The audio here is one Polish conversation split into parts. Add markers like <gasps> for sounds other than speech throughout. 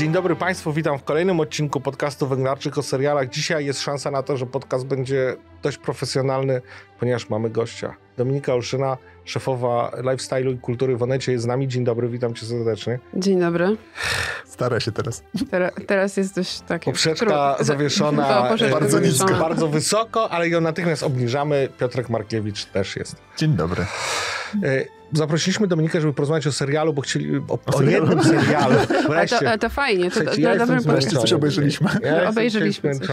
Dzień dobry Państwu, witam w kolejnym odcinku podcastu Węglarczyk o serialach. Dzisiaj jest szansa na to, że podcast będzie dość profesjonalny, ponieważ mamy gościa. Dominika Olszyna, szefowa lifestyle'u i kultury w Onecie jest z nami. Dzień dobry, witam cię serdecznie. Dzień dobry. Stara się teraz. Tera, teraz jest dość takie... Poprzeczka tru... zawieszona to, <laughs> no, bardzo nisko. Bardzo wysoko, ale ją natychmiast obniżamy. Piotrek Markiewicz też jest. Dzień dobry. E, zaprosiliśmy Dominika, żeby porozmawiać o serialu, bo chcieli o, o, o jednym serialu. A <laughs> to, a to fajnie, to, to, to ja dobry pomysł. coś obejrzeliśmy. Ja no, obejrzyliśmy. Coś.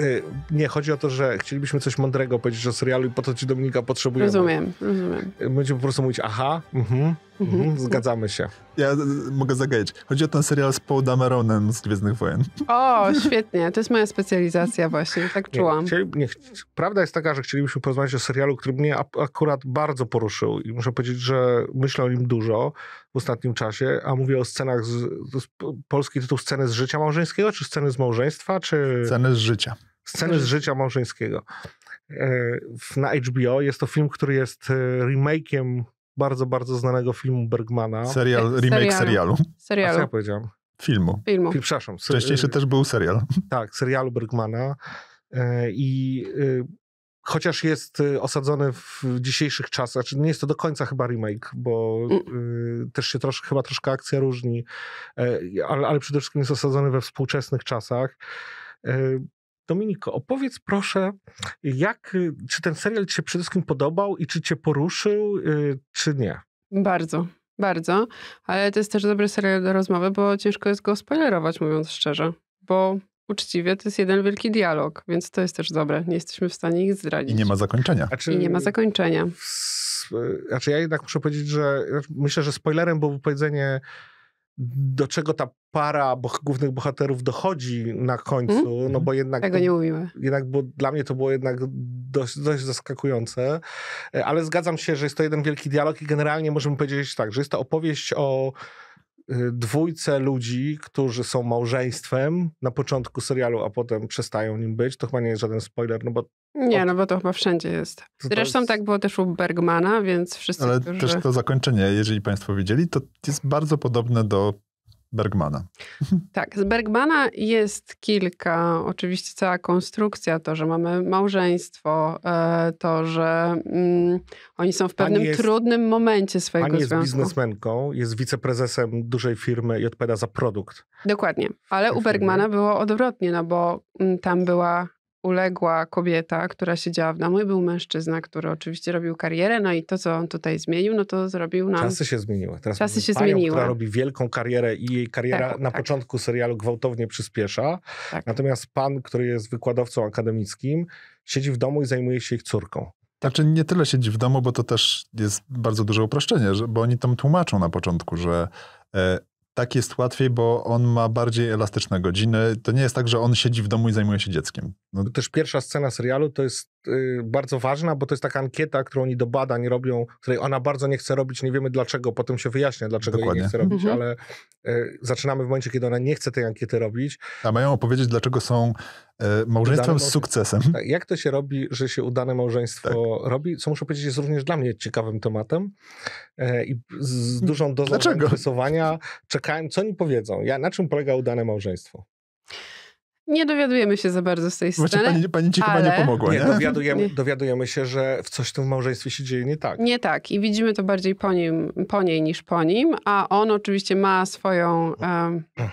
Y, nie, chodzi o to, że chcielibyśmy coś mądrego powiedzieć o serialu i po to ci Dominika potrzebujemy. Rozumiem, rozumiem. Y, będziemy po prostu mówić aha, mhm, mhm, mhm. zgadzamy się. Ja y, mogę zagadać. Chodzi o ten serial z Paul Dameronem z Gwiezdnych Wojen. O, świetnie. To jest moja specjalizacja właśnie, tak czułam. Nie, chcieli, nie, prawda jest taka, że chcielibyśmy porozmawiać o serialu, który mnie akurat bardzo poruszył i muszę powiedzieć, że myślę o nim dużo w ostatnim czasie, a mówię o scenach, z, z, polski tytuł sceny z życia małżeńskiego, czy sceny z małżeństwa, czy... Sceny z życia. Sceny z życia małżeńskiego. E, na HBO jest to film, który jest e, remakiem bardzo, bardzo znanego filmu Bergmana. Serial, e, remake serialu. serialu. serialu. A co ja powiedziałem? Filmu. Filmu. Film, przepraszam. Wcześniejszy też był serial. Tak, serialu Bergmana. I y, chociaż jest y, osadzony w dzisiejszych czasach, znaczy nie jest to do końca chyba remake, bo mm. y, też się trosz, chyba troszkę akcja różni, e, ale, ale, przede wszystkim jest osadzony we współczesnych czasach. E, Dominiko, opowiedz proszę, jak, y, czy ten serial ci się przede wszystkim podobał i czy cię poruszył, czy nie? Bardzo, bardzo, ale to jest też dobry serial do rozmowy, bo ciężko jest go spoilerować, mówiąc szczerze, bo uczciwie, to jest jeden wielki dialog, więc to jest też dobre. Nie jesteśmy w stanie ich zdradzić. I nie ma zakończenia. Znaczy, I nie ma zakończenia. Znaczy ja jednak muszę powiedzieć, że myślę, że spoilerem byłoby powiedzenie do czego ta para boh głównych bohaterów dochodzi na końcu, hmm? no bo jednak... Tego nie mówimy. Jednak bo dla mnie to było jednak dość, dość zaskakujące, e, ale zgadzam się, że jest to jeden wielki dialog i generalnie możemy powiedzieć tak, że jest to opowieść o Y, dwójce ludzi, którzy są małżeństwem na początku serialu, a potem przestają nim być, to chyba nie jest żaden spoiler, no bo... Nie, od... no bo to chyba wszędzie jest. Zresztą jest... tak było też u Bergmana, więc wszyscy, Ale którzy... też to zakończenie, jeżeli państwo widzieli, to jest bardzo podobne do Bergmana. <laughs> Tak, z Bergmana jest kilka. Oczywiście cała konstrukcja, to, że mamy małżeństwo, e, to, że mm, oni są w pewnym jest, trudnym momencie swojego pani związku. jest biznesmenką, jest wiceprezesem dużej firmy i odpowiada za produkt. Dokładnie, ale u mhm. Bergmana było odwrotnie, no bo mm, tam była uległa kobieta, która siedziała w domu i był mężczyzna, który oczywiście robił karierę, no i to, co on tutaj zmienił, no to zrobił nam... Czasy się zmieniły. Teraz Czasy się panią, zmieniły. która robi wielką karierę i jej kariera tak, na tak. początku serialu gwałtownie przyspiesza, tak. natomiast pan, który jest wykładowcą akademickim, siedzi w domu i zajmuje się ich córką. Znaczy nie tyle siedzi w domu, bo to też jest bardzo duże uproszczenie, że, bo oni tam tłumaczą na początku, że e, tak jest łatwiej, bo on ma bardziej elastyczne godziny. To nie jest tak, że on siedzi w domu i zajmuje się dzieckiem. No. Też pierwsza scena serialu to jest Y, bardzo ważna, bo to jest taka ankieta, którą oni do badań robią, której ona bardzo nie chce robić, nie wiemy dlaczego, potem się wyjaśnia, dlaczego Dokładnie. jej nie chce robić, mhm. ale y, zaczynamy w momencie, kiedy ona nie chce tej ankiety robić. A mają opowiedzieć, dlaczego są y, małżeństwem z sukcesem. Tak, jak to się robi, że się udane małżeństwo tak. robi, co muszę powiedzieć jest również dla mnie ciekawym tematem y, i z mm. dużą dozą zainteresowania czekałem, co oni powiedzą. Ja, na czym polega udane małżeństwo? Nie dowiadujemy się za bardzo z tej strony. sceny. Pani, pani ci ale... chyba nie pomogła, nie? nie? Dowiadujemy, nie. dowiadujemy się, że coś w w małżeństwie się dzieje nie tak. Nie tak i widzimy to bardziej po, nim, po niej niż po nim, a on oczywiście ma swoją... Um, <clears throat>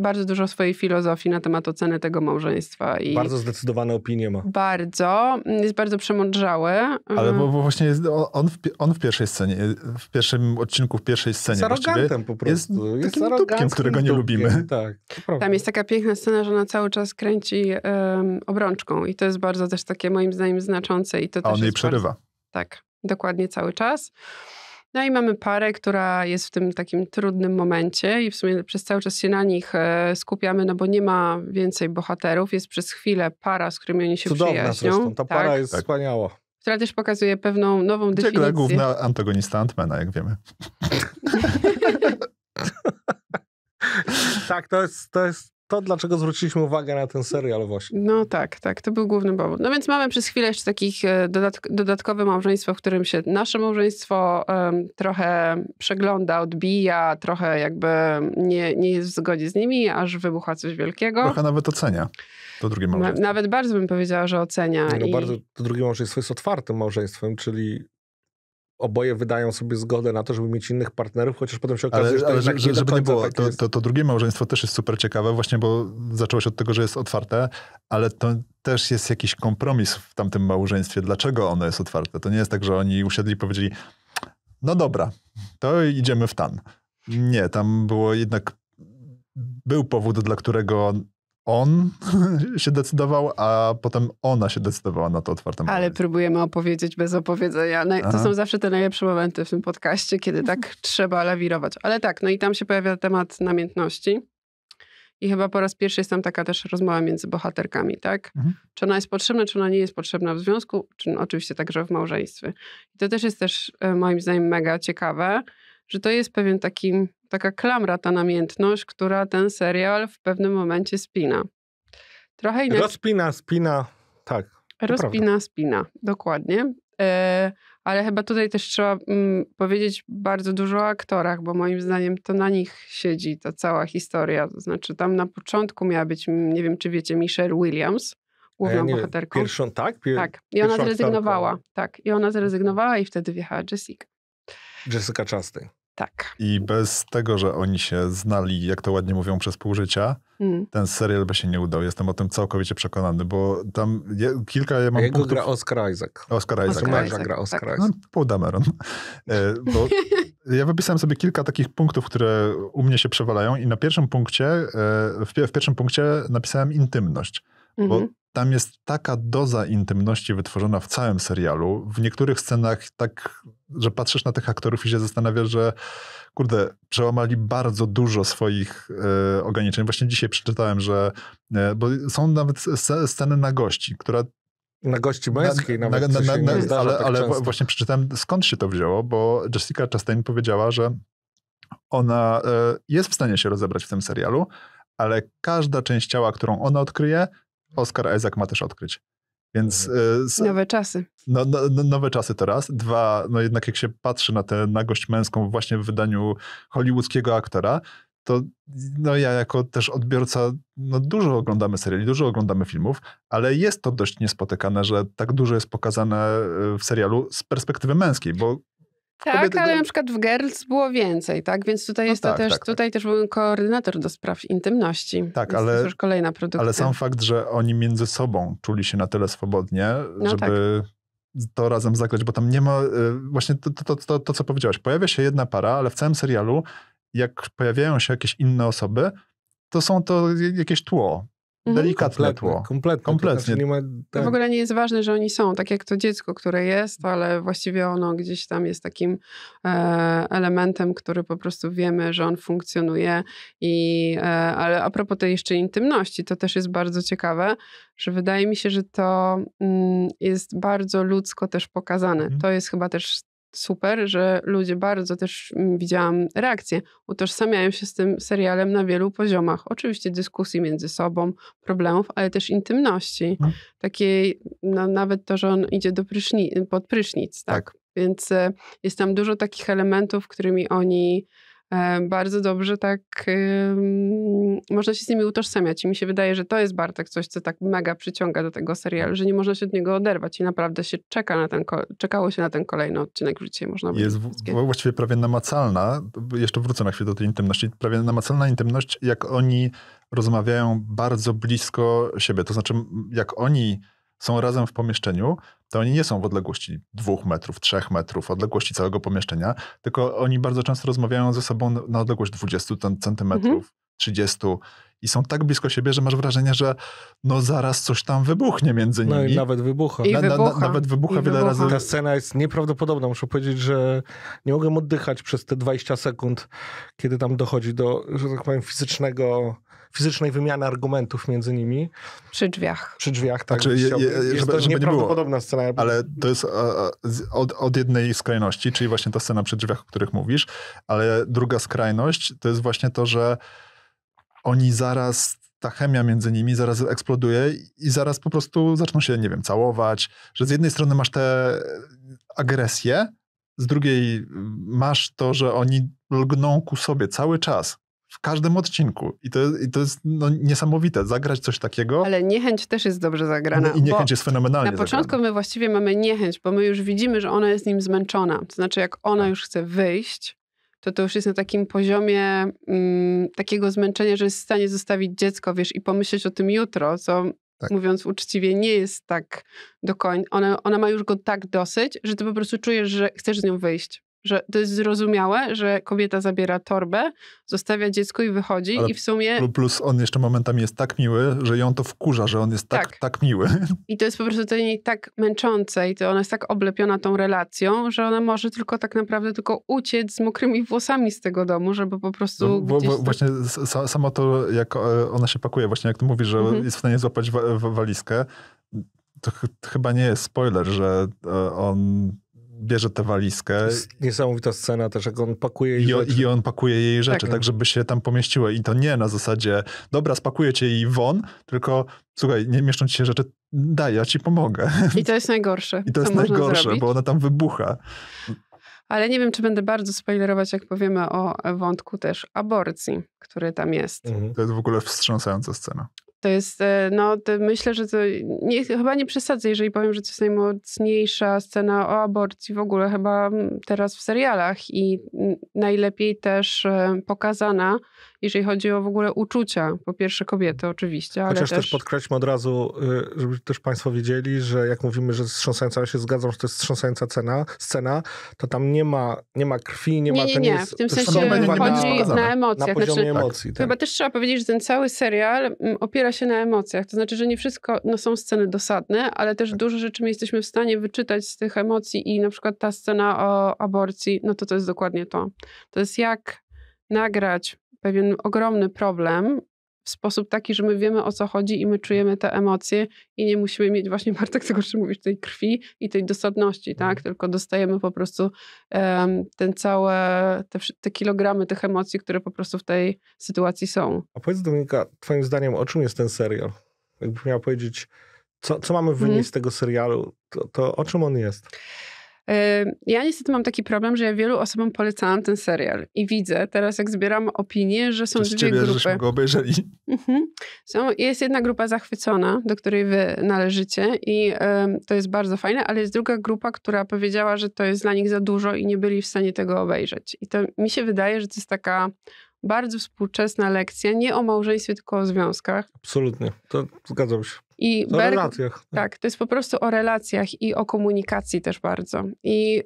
bardzo dużo swojej filozofii na temat oceny tego małżeństwa. I bardzo zdecydowane opinie ma. Bardzo. Jest bardzo przemądrzały. Ale bo, mm. bo właśnie on w, on w pierwszej scenie, w pierwszym odcinku, w pierwszej scenie jest właściwie po prostu. jest, jest takim dupkiem, którego nie dupkiem. lubimy. Tak, Tam jest taka piękna scena, że ona cały czas kręci um, obrączką i to jest bardzo też takie moim zdaniem znaczące. I to A on jej przerywa. Bardzo, tak, dokładnie cały czas. No i mamy parę, która jest w tym takim trudnym momencie i w sumie przez cały czas się na nich e, skupiamy, no bo nie ma więcej bohaterów. Jest przez chwilę para, z którymi oni się Cudowna przyjaźnią. Zresztą. Ta tak. para jest tak. wspaniała. Która też pokazuje pewną nową Ciekawe definicję. główna antagonista Antmana, jak wiemy. <laughs> tak, to jest, to jest to, dlaczego zwróciliśmy uwagę na ten serial właśnie. No tak, tak, to był główny powód. No więc mamy przez chwilę jeszcze takich e, dodatk dodatkowe małżeństwo, w którym się nasze małżeństwo um, trochę przegląda, odbija, trochę jakby nie, nie jest w zgodzie z nimi, aż wybucha coś wielkiego. Trochę nawet ocenia to drugie małżeństwo. Na, nawet bardzo bym powiedziała, że ocenia. No i... bardzo, to drugie małżeństwo jest otwartym małżeństwem, czyli oboje wydają sobie zgodę na to, żeby mieć innych partnerów, chociaż potem się okazuje, ale, że to ale, jednak nie żeby nie było, tak to, to, to, drugie małżeństwo też jest super ciekawe, właśnie bo zaczęło się od tego, że jest otwarte, ale to też jest jakiś kompromis w tamtym małżeństwie. Dlaczego ono jest otwarte? To nie jest tak, że oni usiedli i powiedzieli, no dobra, to idziemy w tan. Nie, tam było jednak, był powód, dla którego on <laughs> się decydował, a potem ona się decydowała na to otwarte momenty. Ale próbujemy opowiedzieć bez opowiedzenia. No, to są zawsze te najlepsze momenty w tym podcaście, kiedy tak <laughs> trzeba lawirować. Ale tak, no i tam się pojawia temat namiętności. I chyba po raz pierwszy jest tam taka też rozmowa między bohaterkami, tak? Mhm. Czy ona jest potrzebna, czy ona nie jest potrzebna w związku, czy no, oczywiście także w małżeństwie. I to też jest też e, moim zdaniem mega ciekawe, że to jest pewien taki taka klamra, ta namiętność, która ten serial w pewnym momencie spina. Trochę inaczej. Rozpina, spina, tak. Rozpina, prawda. spina, dokładnie. E, ale chyba tutaj też trzeba mm, powiedzieć bardzo dużo o aktorach, bo moim zdaniem to na nich siedzi ta cała historia. To znaczy, tam na początku miała być, nie wiem czy wiecie, Michelle Williams, e, główną ja bohaterką. Pierwszą, tak? Pier tak. I ona zrezygnowała. Tak. I ona mhm. zrezygnowała i wtedy wjechała Jessica. Jessica Chastain. Tak. I bez tego, że oni się znali, jak to ładnie mówią, przez pół życia, mm. ten serial by się nie udał. Jestem o tym całkowicie przekonany, bo tam je, kilka ja mam Jego punktów... gra Oscar Isaac. Oscar Isaac. Oscar Isaac. gra tak. tak. Oscar no, Isaac. No, Paul Dameron. <laughs> E, bo ja wypisałem sobie kilka takich punktów, które u mnie się przewalają i na pierwszym punkcie, e, w, pierwszym punkcie napisałem intymność bo mhm. tam jest taka doza intymności wytworzona w całym serialu. W niektórych scenach tak, że patrzysz na tych aktorów i się zastanawiasz, że kurde, przełamali bardzo dużo swoich e, ograniczeń. Właśnie dzisiaj przeczytałem, że e, bo są nawet sceny na gości, która na gości męskiej na, nawet, na, na, na, Ale, tak ale często. właśnie przeczytałem, skąd się to wzięło, bo Jessica Chastain powiedziała, że ona e, jest w stanie się rozebrać w tym serialu, ale każda część ciała, którą ona odkryje, Oskar Isaac ma też odkryć. Więc, mhm. y, nowe czasy. No, no, no, nowe czasy to raz. Dwa, no jednak jak się patrzy na tę nagość męską właśnie w wydaniu hollywoodzkiego aktora, to no ja jako też odbiorca, no dużo oglądamy seriali, dużo oglądamy filmów, ale jest to dość niespotykane, że tak dużo jest pokazane y, w serialu z perspektywy męskiej, bo tak, ale do... na przykład w Girls było więcej, tak? Więc tutaj, no jest tak, to też, tak, tak. tutaj tak. też był koordynator do spraw intymności. Tak, ale, to już kolejna produkcja. ale sam fakt, że oni między sobą czuli się na tyle swobodnie, no żeby tak. to razem zagrać, bo tam nie ma, y, właśnie to, to, to, to, co powiedziałaś, pojawia się jedna para, ale w całym serialu, jak pojawiają się jakieś inne osoby, to są to jakieś tło. Mhm. Delikatne tło. kompletnie. Znaczy to, znaczy ma, tak. W ogóle nie jest ważne, że oni są, tak jak to dziecko, które jest, ale właściwie ono gdzieś tam jest takim e, elementem, który po prostu wiemy, że on funkcjonuje. I, e, ale a propos tej jeszcze intymności, to też jest bardzo ciekawe, że wydaje mi się, że to mm, jest bardzo ludzko też pokazane. Mhm. To jest chyba też super, że ludzie bardzo też mm, widziałam reakcje, utożsamiają się z tym serialem na wielu poziomach. Oczywiście dyskusji między sobą, problemów, ale też intymności. No. Takiej, no, nawet to, że on idzie do pryszni pod prysznic, tak? tak. Więc e, jest tam dużo takich elementów, którymi oni E, bardzo dobrze tak można się z nimi utożsamiać. I mi się wydaje, że to jest Bartek coś, co tak mega przyciąga do tego serialu, że nie można się od niego oderwać i naprawdę się czeka na ten, czekało się na ten kolejny odcinek, już dzisiaj można Jest w, właściwie prawie namacalna, jeszcze wrócę na chwilę do tej intymności, prawie namacalna intymność, jak oni rozmawiają bardzo blisko siebie. To znaczy, jak oni są razem w pomieszczeniu, to oni nie są w odległości dwóch metrów, trzech metrów, odległości całego pomieszczenia, tylko oni bardzo często rozmawiają ze sobą na odległość 20 centymetrów, mhm. 30 i są tak blisko siebie, że masz wrażenie, że no zaraz coś tam wybuchnie między nimi. No i nawet wybucha. I na, na, Na, nawet wybucha I wiele wybucha. razy. Ta scena jest nieprawdopodobna. Muszę powiedzieć, że nie mogłem oddychać przez te 20 sekund, kiedy tam dochodzi do, że tak powiem, fizycznego fizycznej wymiany argumentów między nimi. Przy drzwiach. Przy drzwiach, tak. Znaczy, je, je, jest żeby, to żeby nieprawdopodobna nie scena. Ale to jest od, od jednej skrajności, czyli właśnie ta scena przy drzwiach, o których mówisz, ale druga skrajność to jest właśnie to, że oni zaraz ta chemia między nimi zaraz eksploduje i zaraz po prostu zaczną się, nie wiem, całować, że z jednej strony masz tę agresję, z drugiej masz to, że oni lgną ku sobie cały czas w każdym odcinku. I to, i to jest no, niesamowite, zagrać coś takiego. Ale niechęć też jest dobrze zagrana. I niechęć jest fenomenalnie Na początku zagrana. my właściwie mamy niechęć, bo my już widzimy, że ona jest nim zmęczona. To znaczy, jak ona tak. już chce wyjść, to to już jest na takim poziomie mm, takiego zmęczenia, że jest w stanie zostawić dziecko, wiesz, i pomyśleć o tym jutro, co tak. mówiąc uczciwie, nie jest tak do końca. Ona, ona ma już go tak dosyć, że ty po prostu czujesz, że chcesz z nią wyjść że to jest zrozumiałe, że kobieta zabiera torbę, zostawia dziecko i wychodzi Ale i w sumie... Plus on jeszcze momentami jest tak miły, że ją to wkurza, że on jest tak, tak, tak miły. I to jest po prostu dla niej tak męczące i to ona jest tak oblepiona tą relacją, że ona może tylko tak naprawdę tylko uciec z mokrymi włosami z tego domu, żeby po prostu no, bo, bo tak Właśnie samo to, jak e, ona się pakuje, właśnie jak ty mówisz, że mhm. jest w stanie złapać wa walizkę, to ch chyba nie jest spoiler, że e, on bierze tę walizkę. To jest niesamowita scena też, jak on pakuje jej I on, rzeczy. I on pakuje jej rzeczy, tak. tak żeby się tam pomieściły. I to nie na zasadzie, dobra, spakujecie jej won, tylko słuchaj, nie mieszczą ci się rzeczy, daj, ja ci pomogę. I to jest najgorsze. I to jest najgorsze, zrobić. bo ona tam wybucha. Ale nie wiem, czy będę bardzo spoilerować, jak powiemy o wątku też aborcji, który tam jest. Mhm. To jest w ogóle wstrząsająca scena. To jest, e, no to myślę, że to, nie, chyba nie przesadzę, jeżeli powiem, że to jest najmocniejsza scena o aborcji w ogóle chyba mm, teraz w serialach i najlepiej też e, pokazana, jeżeli chodzi o w ogóle uczucia, po pierwsze kobiety oczywiście, ale Chociaż też... też podkreślmy od razu, y, żeby też państwo wiedzieli, że jak mówimy, że strząsająca, ja się zgadzam, że to jest strząsająca scena, scena, to tam nie ma, nie ma krwi, nie, ma... Nie, nie, Jest, w tym sensie chodzi na, na emocjach. Na poziomie znaczy, emocji. Tak. Chyba też trzeba powiedzieć, że ten cały serial mm, opiera się się na emocjach. To znaczy, że nie wszystko, no są sceny dosadne, ale też tak. dużo rzeczy my jesteśmy w stanie wyczytać z tych emocji i na przykład ta scena o aborcji, no to to jest dokładnie to. To jest jak nagrać pewien ogromny problem w sposób taki, że my wiemy o co chodzi i my czujemy te emocje i nie musimy mieć właśnie, <laughs> Bartek, tego, czy mówisz, tej krwi i tej dosadności, tak? Mhm. Tylko dostajemy po prostu um, ten całe, te, te, kilogramy tych emocji, które po prostu w tej sytuacji są. A powiedz Dominika, twoim zdaniem o czym jest ten serial? Jakbyś miała powiedzieć, co, co mamy wynieść hmm. z tego serialu, to, to o czym on jest? Yy, ja niestety mam taki problem, że ja wielu osobom polecałam ten serial i widzę teraz, jak zbieram opinie, że są Przez dwie ciebie, grupy. żeśmy go obejrzeli. Mhm. Są, jest jedna grupa zachwycona, do której wy należycie i to jest bardzo fajne, ale jest druga grupa, która powiedziała, że to jest dla nich za dużo i nie byli w stanie tego obejrzeć. I to mi się wydaje, że to jest taka bardzo współczesna lekcja, nie o małżeństwie, tylko o związkach. Absolutnie, to zgadzam się. I o Berg, relacjach. Tak. tak, to jest po prostu o relacjach i o komunikacji też bardzo. I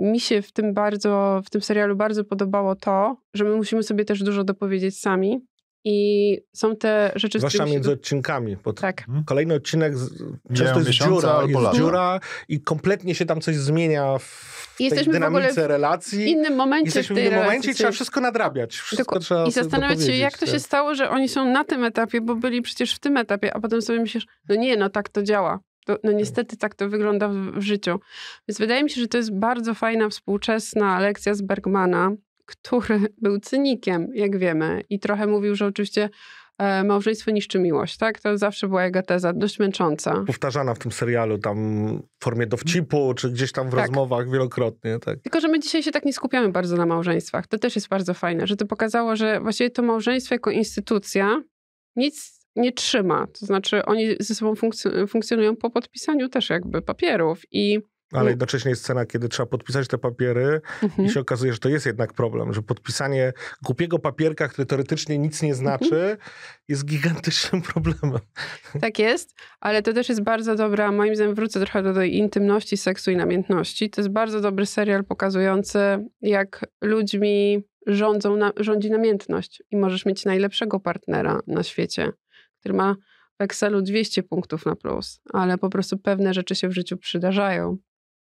mi się w tym bardzo, w tym serialu bardzo podobało to, że my musimy sobie też dużo dopowiedzieć sami, i są te rzeczy, Zwłaszcza między odcinkami. pod tak. Mhm. Kolejny odcinek z, często jest dziura, jest dziura i kompletnie się tam coś zmienia w jesteśmy tej dynamice w ogóle w relacji. innym momencie. Jesteśmy w innym relacji, momencie i trzeba wszystko nadrabiać. Wszystko Tylko, trzeba I zastanawiać się, jak to się tak. stało, że oni są na tym etapie, bo byli przecież w tym etapie, a potem sobie myślisz, no nie, no tak to działa. To, no niestety tak to wygląda w, w życiu. Więc wydaje mi się, że to jest bardzo fajna, współczesna lekcja z Bergmana, który był cynikiem, jak wiemy, i trochę mówił, że oczywiście e, małżeństwo niszczy miłość, tak? To zawsze była jego teza, dość męcząca. Powtarzana w tym serialu, tam w formie dowcipu, czy gdzieś tam w tak. rozmowach wielokrotnie, tak. Tylko, że my dzisiaj się tak nie skupiamy bardzo na małżeństwach. To też jest bardzo fajne, że to pokazało, że właściwie to małżeństwo jako instytucja nic nie trzyma. To znaczy oni ze sobą funkc- funkcjonują po podpisaniu też jakby papierów i ale mm. jednocześnie jest scena, kiedy trzeba podpisać te papiery mhm. i się okazuje, że to jest jednak problem, że podpisanie głupiego papierka, który teoretycznie nic nie mhm. znaczy, mhm. jest gigantycznym <laughs> problemem. Tak jest, ale to też jest bardzo dobra, moim zdaniem wrócę trochę do tej intymności, seksu i namiętności. To jest bardzo dobry serial pokazujący, jak ludźmi rządzą, na, rządzi namiętność i możesz mieć najlepszego partnera na świecie, który ma w Excelu 200 punktów na plus, ale po prostu pewne rzeczy się w życiu przydarzają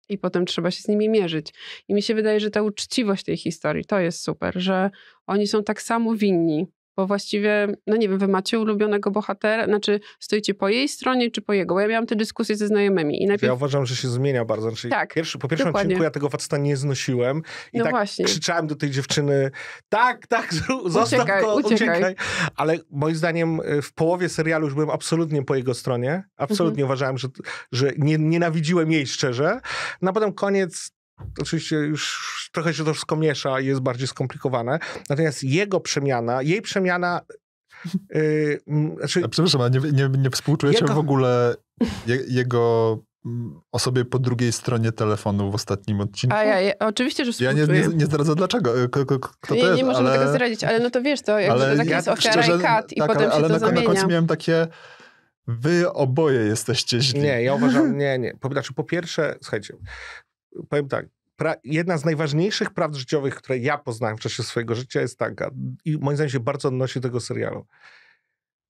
i potem trzeba się z nimi mierzyć. I mi się wydaje, że ta uczciwość tej historii to jest super, że oni są tak samo winni bo właściwie, no nie wiem, wy macie ulubionego bohatera, znaczy stoicie po jej stronie czy po jego? Bo ja miałam te dyskusje ze znajomymi. I najpierw... Ja uważam, że się zmienia bardzo. Znaczy, tak, pierwszy, po pierwszym dokładnie. odcinku ja tego faceta nie znosiłem i no tak właśnie. krzyczałem do tej dziewczyny, tak, tak, <laughs> zostaw uciekaj, go, uciekaj. uciekaj. Ale moim zdaniem y, w połowie serialu już byłem absolutnie po jego stronie. Absolutnie mhm. uważałem, że, że nie, nienawidziłem jej szczerze. No a potem koniec Oczywiście już trochę się to wszystko miesza i jest bardziej skomplikowane. Natomiast jego przemiana, jej przemiana. Yy, znaczy, A przepraszam, a nie, nie, nie współczujecie jego... w ogóle je, jego osobie po drugiej stronie telefonu w ostatnim odcinku. A ja, ja oczywiście, że współczuję. Ja nie, nie, nie zdradzę dlaczego, y, kto to nie, jest, Nie możemy ale... tego zdradzić, ale no to wiesz, to jakby ale, tak ja, jest ofiara szczerze, i kat i tak, potem ale, się ale to na, na końcu miałem takie wy oboje jesteście źli. Nie, ja uważam, nie, nie. Po, znaczy, po pierwsze, słuchajcie, powiem tak, pra, jedna z najważniejszych prawd życiowych, które ja poznałem w czasie swojego życia jest taka, i moim zdaniem się bardzo odnosi do tego serialu.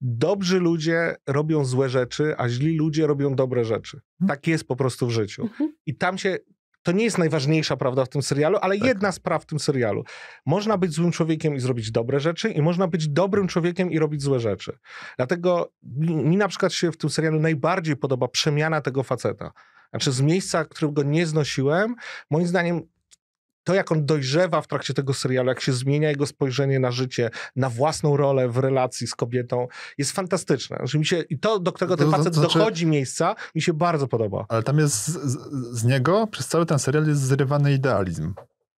Dobrzy ludzie robią złe rzeczy, a źli ludzie robią dobre rzeczy. Mhm. Tak jest po prostu w życiu. Mhm. I tam się to nie jest najważniejsza prawda w tym serialu, ale tak. jedna z praw w tym serialu. Można być złym człowiekiem i zrobić dobre rzeczy, i można być dobrym człowiekiem i robić złe rzeczy. Dlatego mi na przykład się w tym serialu najbardziej podoba przemiana tego faceta. Znaczy z miejsca, którego nie znosiłem, moim zdaniem to, jak on dojrzewa w trakcie tego serialu, jak się zmienia jego spojrzenie na życie, na własną rolę w relacji z kobietą, jest fantastyczne. Znaczy mi się, I to, do którego ten facet to, to znaczy, dochodzi miejsca, mi się bardzo podoba. Ale tam jest, z, z, niego przez cały ten serial jest zrywany idealizm.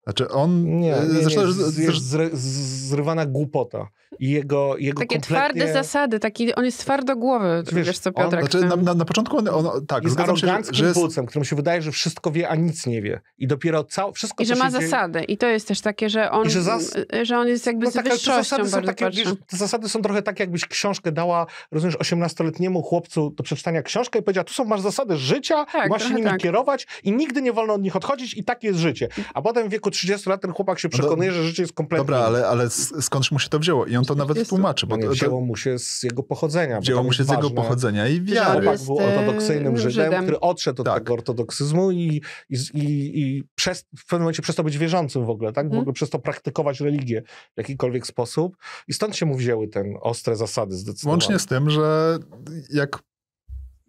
Znaczy on... Nie, e, nie, zresztą, nie zresztą, jest zry, zrywana głupota. I jego, jego Takie kompletnie... twarde zasady, taki, on jest twardogłowy, wiesz, wiesz co Piotrek. On, znaczy, na, na, na początku on, on tak, jest aroganckim się, że jest... którym się wydaje, że wszystko wie, a nic nie wie. I dopiero cał, wszystko, I że ma zasady. Dzieje... I to jest też takie, że on, że, zas... że, on jest jakby no, z tak, wyższością te zasady, takie, wiesz, te zasady są trochę tak, jakbyś książkę dała, rozumiesz, 18-letniemu chłopcu do przeczytania książkę i powiedziała, tu są masz zasady życia, tak, masz się nimi tak. kierować i nigdy nie wolno od nich odchodzić i takie jest życie. A potem w wieku 30 lat ten chłopak się no przekonuje, no do... że życie jest kompletnie... Dobra, ale, ale skądś mu się to wzięło? I on to nawet tłumaczy. Bo no nie, to, wzięło mu się z jego pochodzenia. Wzięło mu się z jego pochodzenia i wiary. Chłopak był ortodoksyjnym e, Żydem, Żydem, który odszedł od tak. tego ortodoksyzmu i, i, i, i przez, w pewnym momencie przestał być wierzącym w ogóle, tak? W mhm. ogóle hmm. przestał praktykować religię w jakikolwiek sposób. I stąd się mu wzięły ten ostre zasady zdecydowanie. Łącznie z tym, że jak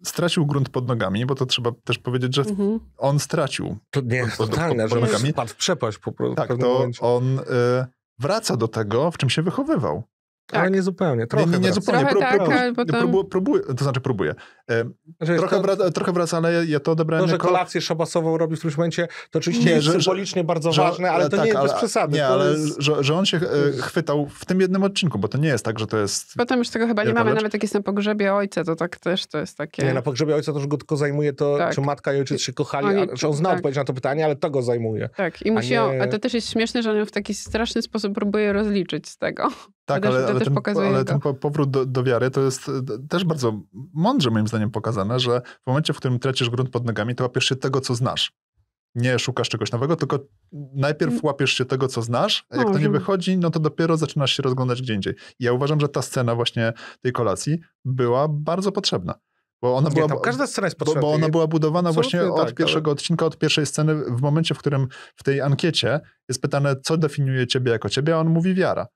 stracił grunt pod nogami, bo to trzeba też powiedzieć, że mhm. on stracił. To nie, pod, totalne, pod, pod że spadł w przepaść po prostu. Tak, to momencie. on y, wraca do tego, w czym się wychowywał. Tak. Ale nie zupełnie, trochę Nie, nie zupełnie, trochę tak, potem... próbuję, próbuję, to znaczy próbuję. E, znaczy, trochę, to... wraca, trochę wraca, ale ja to odebrałem To, że jako... kolację szabasową robi w którymś momencie, to oczywiście nie, jest symbolicznie że, bardzo że, ważne, ale to tak, nie jest ale, bez przesady. Nie, ale jest... że, że on się e, chwytał w tym jednym odcinku, bo to nie jest tak, że to jest... Potem już tego chyba nie mamy, lecz. nawet jak jest na pogrzebie ojca, to tak też to jest takie... Nie, na pogrzebie ojca to już go tylko zajmuje to, tak. czy matka i ojciec się kochali, Oni, a, czy on zna tak. odpowiedź na to pytanie, ale to go zajmuje. Tak, i musi a to też jest śmieszne, że on w taki straszny sposób próbuje rozliczyć z tego. Tak, ale, ale, ten, ale ten, powrót do, do, wiary to jest e, też bardzo mądrze moim zdaniem pokazane, że w momencie, w którym tracisz grunt pod nogami, to łapiesz się tego, co znasz. Nie szukasz czegoś nowego, tylko najpierw mm. łapiesz się tego, co znasz, a jak to nie wychodzi, no to dopiero zaczynasz się rozglądać gdzie indziej. I ja uważam, że ta scena właśnie tej kolacji była bardzo potrzebna. Bo ona, nie, była, każda scena jest potrzebna. Bo, bo ona była budowana właśnie od tak, pierwszego ale... odcinka, od pierwszej sceny, w momencie, w którym w tej ankiecie jest pytane, co definiuje ciebie jako ciebie, a on mówi wiara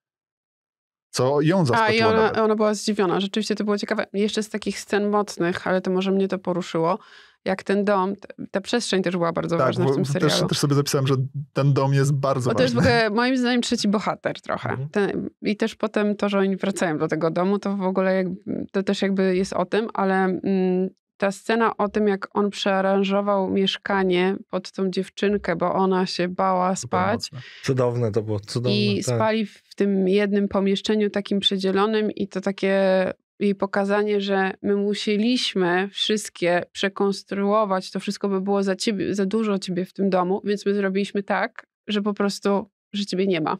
co ją zaskoczyło. A, i ona, ona, była zdziwiona. Rzeczywiście to było ciekawe. Jeszcze z takich scen mocnych, ale to może mnie to poruszyło. Jak ten dom, ta przestrzeń też była bardzo tak, ważna w tym serialu. Też, też sobie zapisałem, że ten dom jest bardzo Bo ważny. To jest ogóle, moim zdaniem trzeci bohater trochę. Mhm. Ten, I też potem to, że oni wracają do tego domu, to w ogóle jak, to też jakby jest o tym, ale mm, ta scena o tym, jak on przearanżował mieszkanie pod tą dziewczynkę, bo ona się bała spać. Cudowne to było, cudowne. I tak. spali w tym jednym pomieszczeniu takim przedzielonym i to takie jej pokazanie, że my musieliśmy wszystkie przekonstruować, to wszystko by było za, ciebie, za dużo ciebie w tym domu, więc my zrobiliśmy tak, że po prostu, że ciebie nie ma.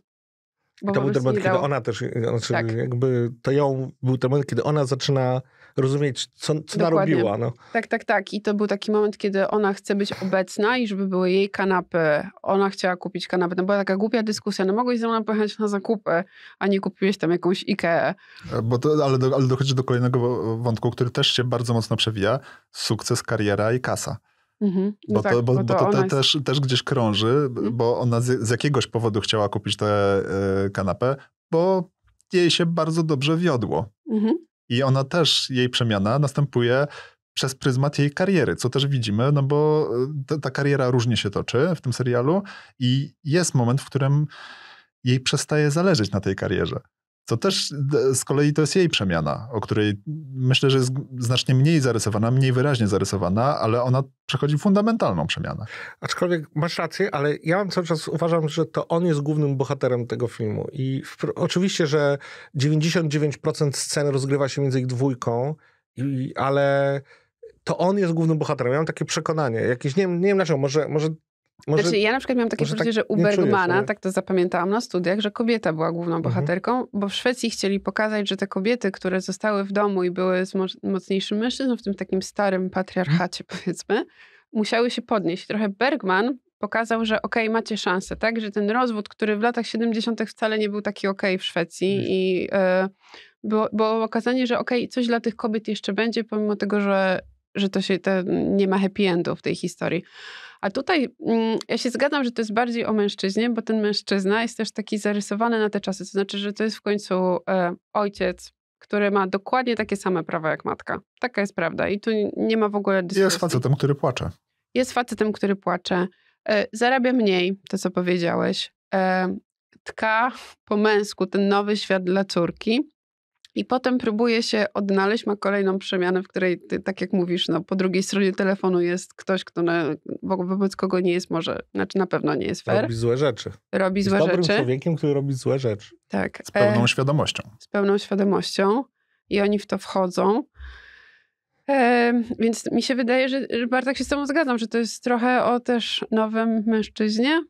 Bo to był moment, kiedy ona też, znaczy tak. jakby to ją, był ten moment, kiedy ona zaczyna rozumieć, co, co narobiła. No. Tak, tak, tak. I to był taki moment, kiedy ona chce być obecna i żeby były jej kanapy. Ona chciała kupić kanapę. To była taka głupia dyskusja. No mogłeś ze mną pojechać na zakupy, a nie kupiłeś tam jakąś Ikeę. E, bo to, ale, do, ale dochodzi do kolejnego wątku, który też się bardzo mocno przewija. Sukces, kariera i kasa. Mhm. No bo, tak, to, bo, bo, to, bo to jest... też, też gdzieś krąży, mhm. bo ona z, z, jakiegoś powodu chciała kupić tę y, kanapę, bo jej się bardzo dobrze wiodło. Mhm. I ona też, jej przemiana następuje przez pryzmat jej kariery, co też widzimy, no bo e, ta kariera różnie się toczy w tym serialu i jest moment, w którym jej przestaje zależeć na tej karierze. To też z kolei to jest jej przemiana, o której myślę, że jest znacznie mniej zarysowana, mniej wyraźnie zarysowana, ale ona przechodzi fundamentalną przemianę. Aczkolwiek masz rację, ale ja mam cały czas uważam, że to on jest głównym bohaterem tego filmu. I w, oczywiście, że 99% scen rozgrywa się między ich dwójką, i, ale to on jest głównym bohaterem. Ja mam takie przekonanie. Jakieś, nie, wiem, nie wiem dlaczego, może, może może znaczy, ja na przykład miałam takie tak poczucie, tak że u Bergmana, tak to zapamiętałam na studiach, że kobieta była główną mhm. bohaterką, mhm. bo w Szwecji chcieli pokazać, że te kobiety, które zostały w domu i były z mocniejszym mężczyzną, w tym takim starym patriarchacie mhm. powiedzmy, musiały się podnieść. Trochę Bergman pokazał, że okej, okay, macie szansę, tak? Że ten rozwód, który w latach 70. wcale nie był taki okej okay w Szwecji mhm. i e, było, było okazanie, że okej, okay, coś dla tych kobiet jeszcze będzie, pomimo tego, że, że to się te, nie ma happy endu w tej historii. A tutaj mm, ja się zgadzam, że to jest bardziej o mężczyźnie, bo ten mężczyzna jest też taki zarysowany na te czasy. To znaczy, że to jest w końcu e, ojciec, który ma dokładnie takie same prawa jak matka. Taka jest prawda. I tu nie ma w ogóle dyskusji. Jest facetem, który płacze. Jest facetem, który płacze. E, zarabia mniej, to co powiedziałeś. E, tka po męsku ten nowy świat dla córki. I potem próbuje się odnaleźć, ma kolejną przemianę, w której, ty, tak jak mówisz, no, po drugiej stronie telefonu jest ktoś, kto na, wobec kogo nie jest może, znaczy na pewno nie jest fair. Robi złe rzeczy. Robi złe rzeczy. dobrym człowiekiem, który robi złe rzeczy. Tak. Z pełną e, świadomością. Z pełną świadomością. I oni w to wchodzą. E, więc mi się wydaje, że, że Bartek się z tobą zgadzam, że to jest trochę o też nowym mężczyźnie,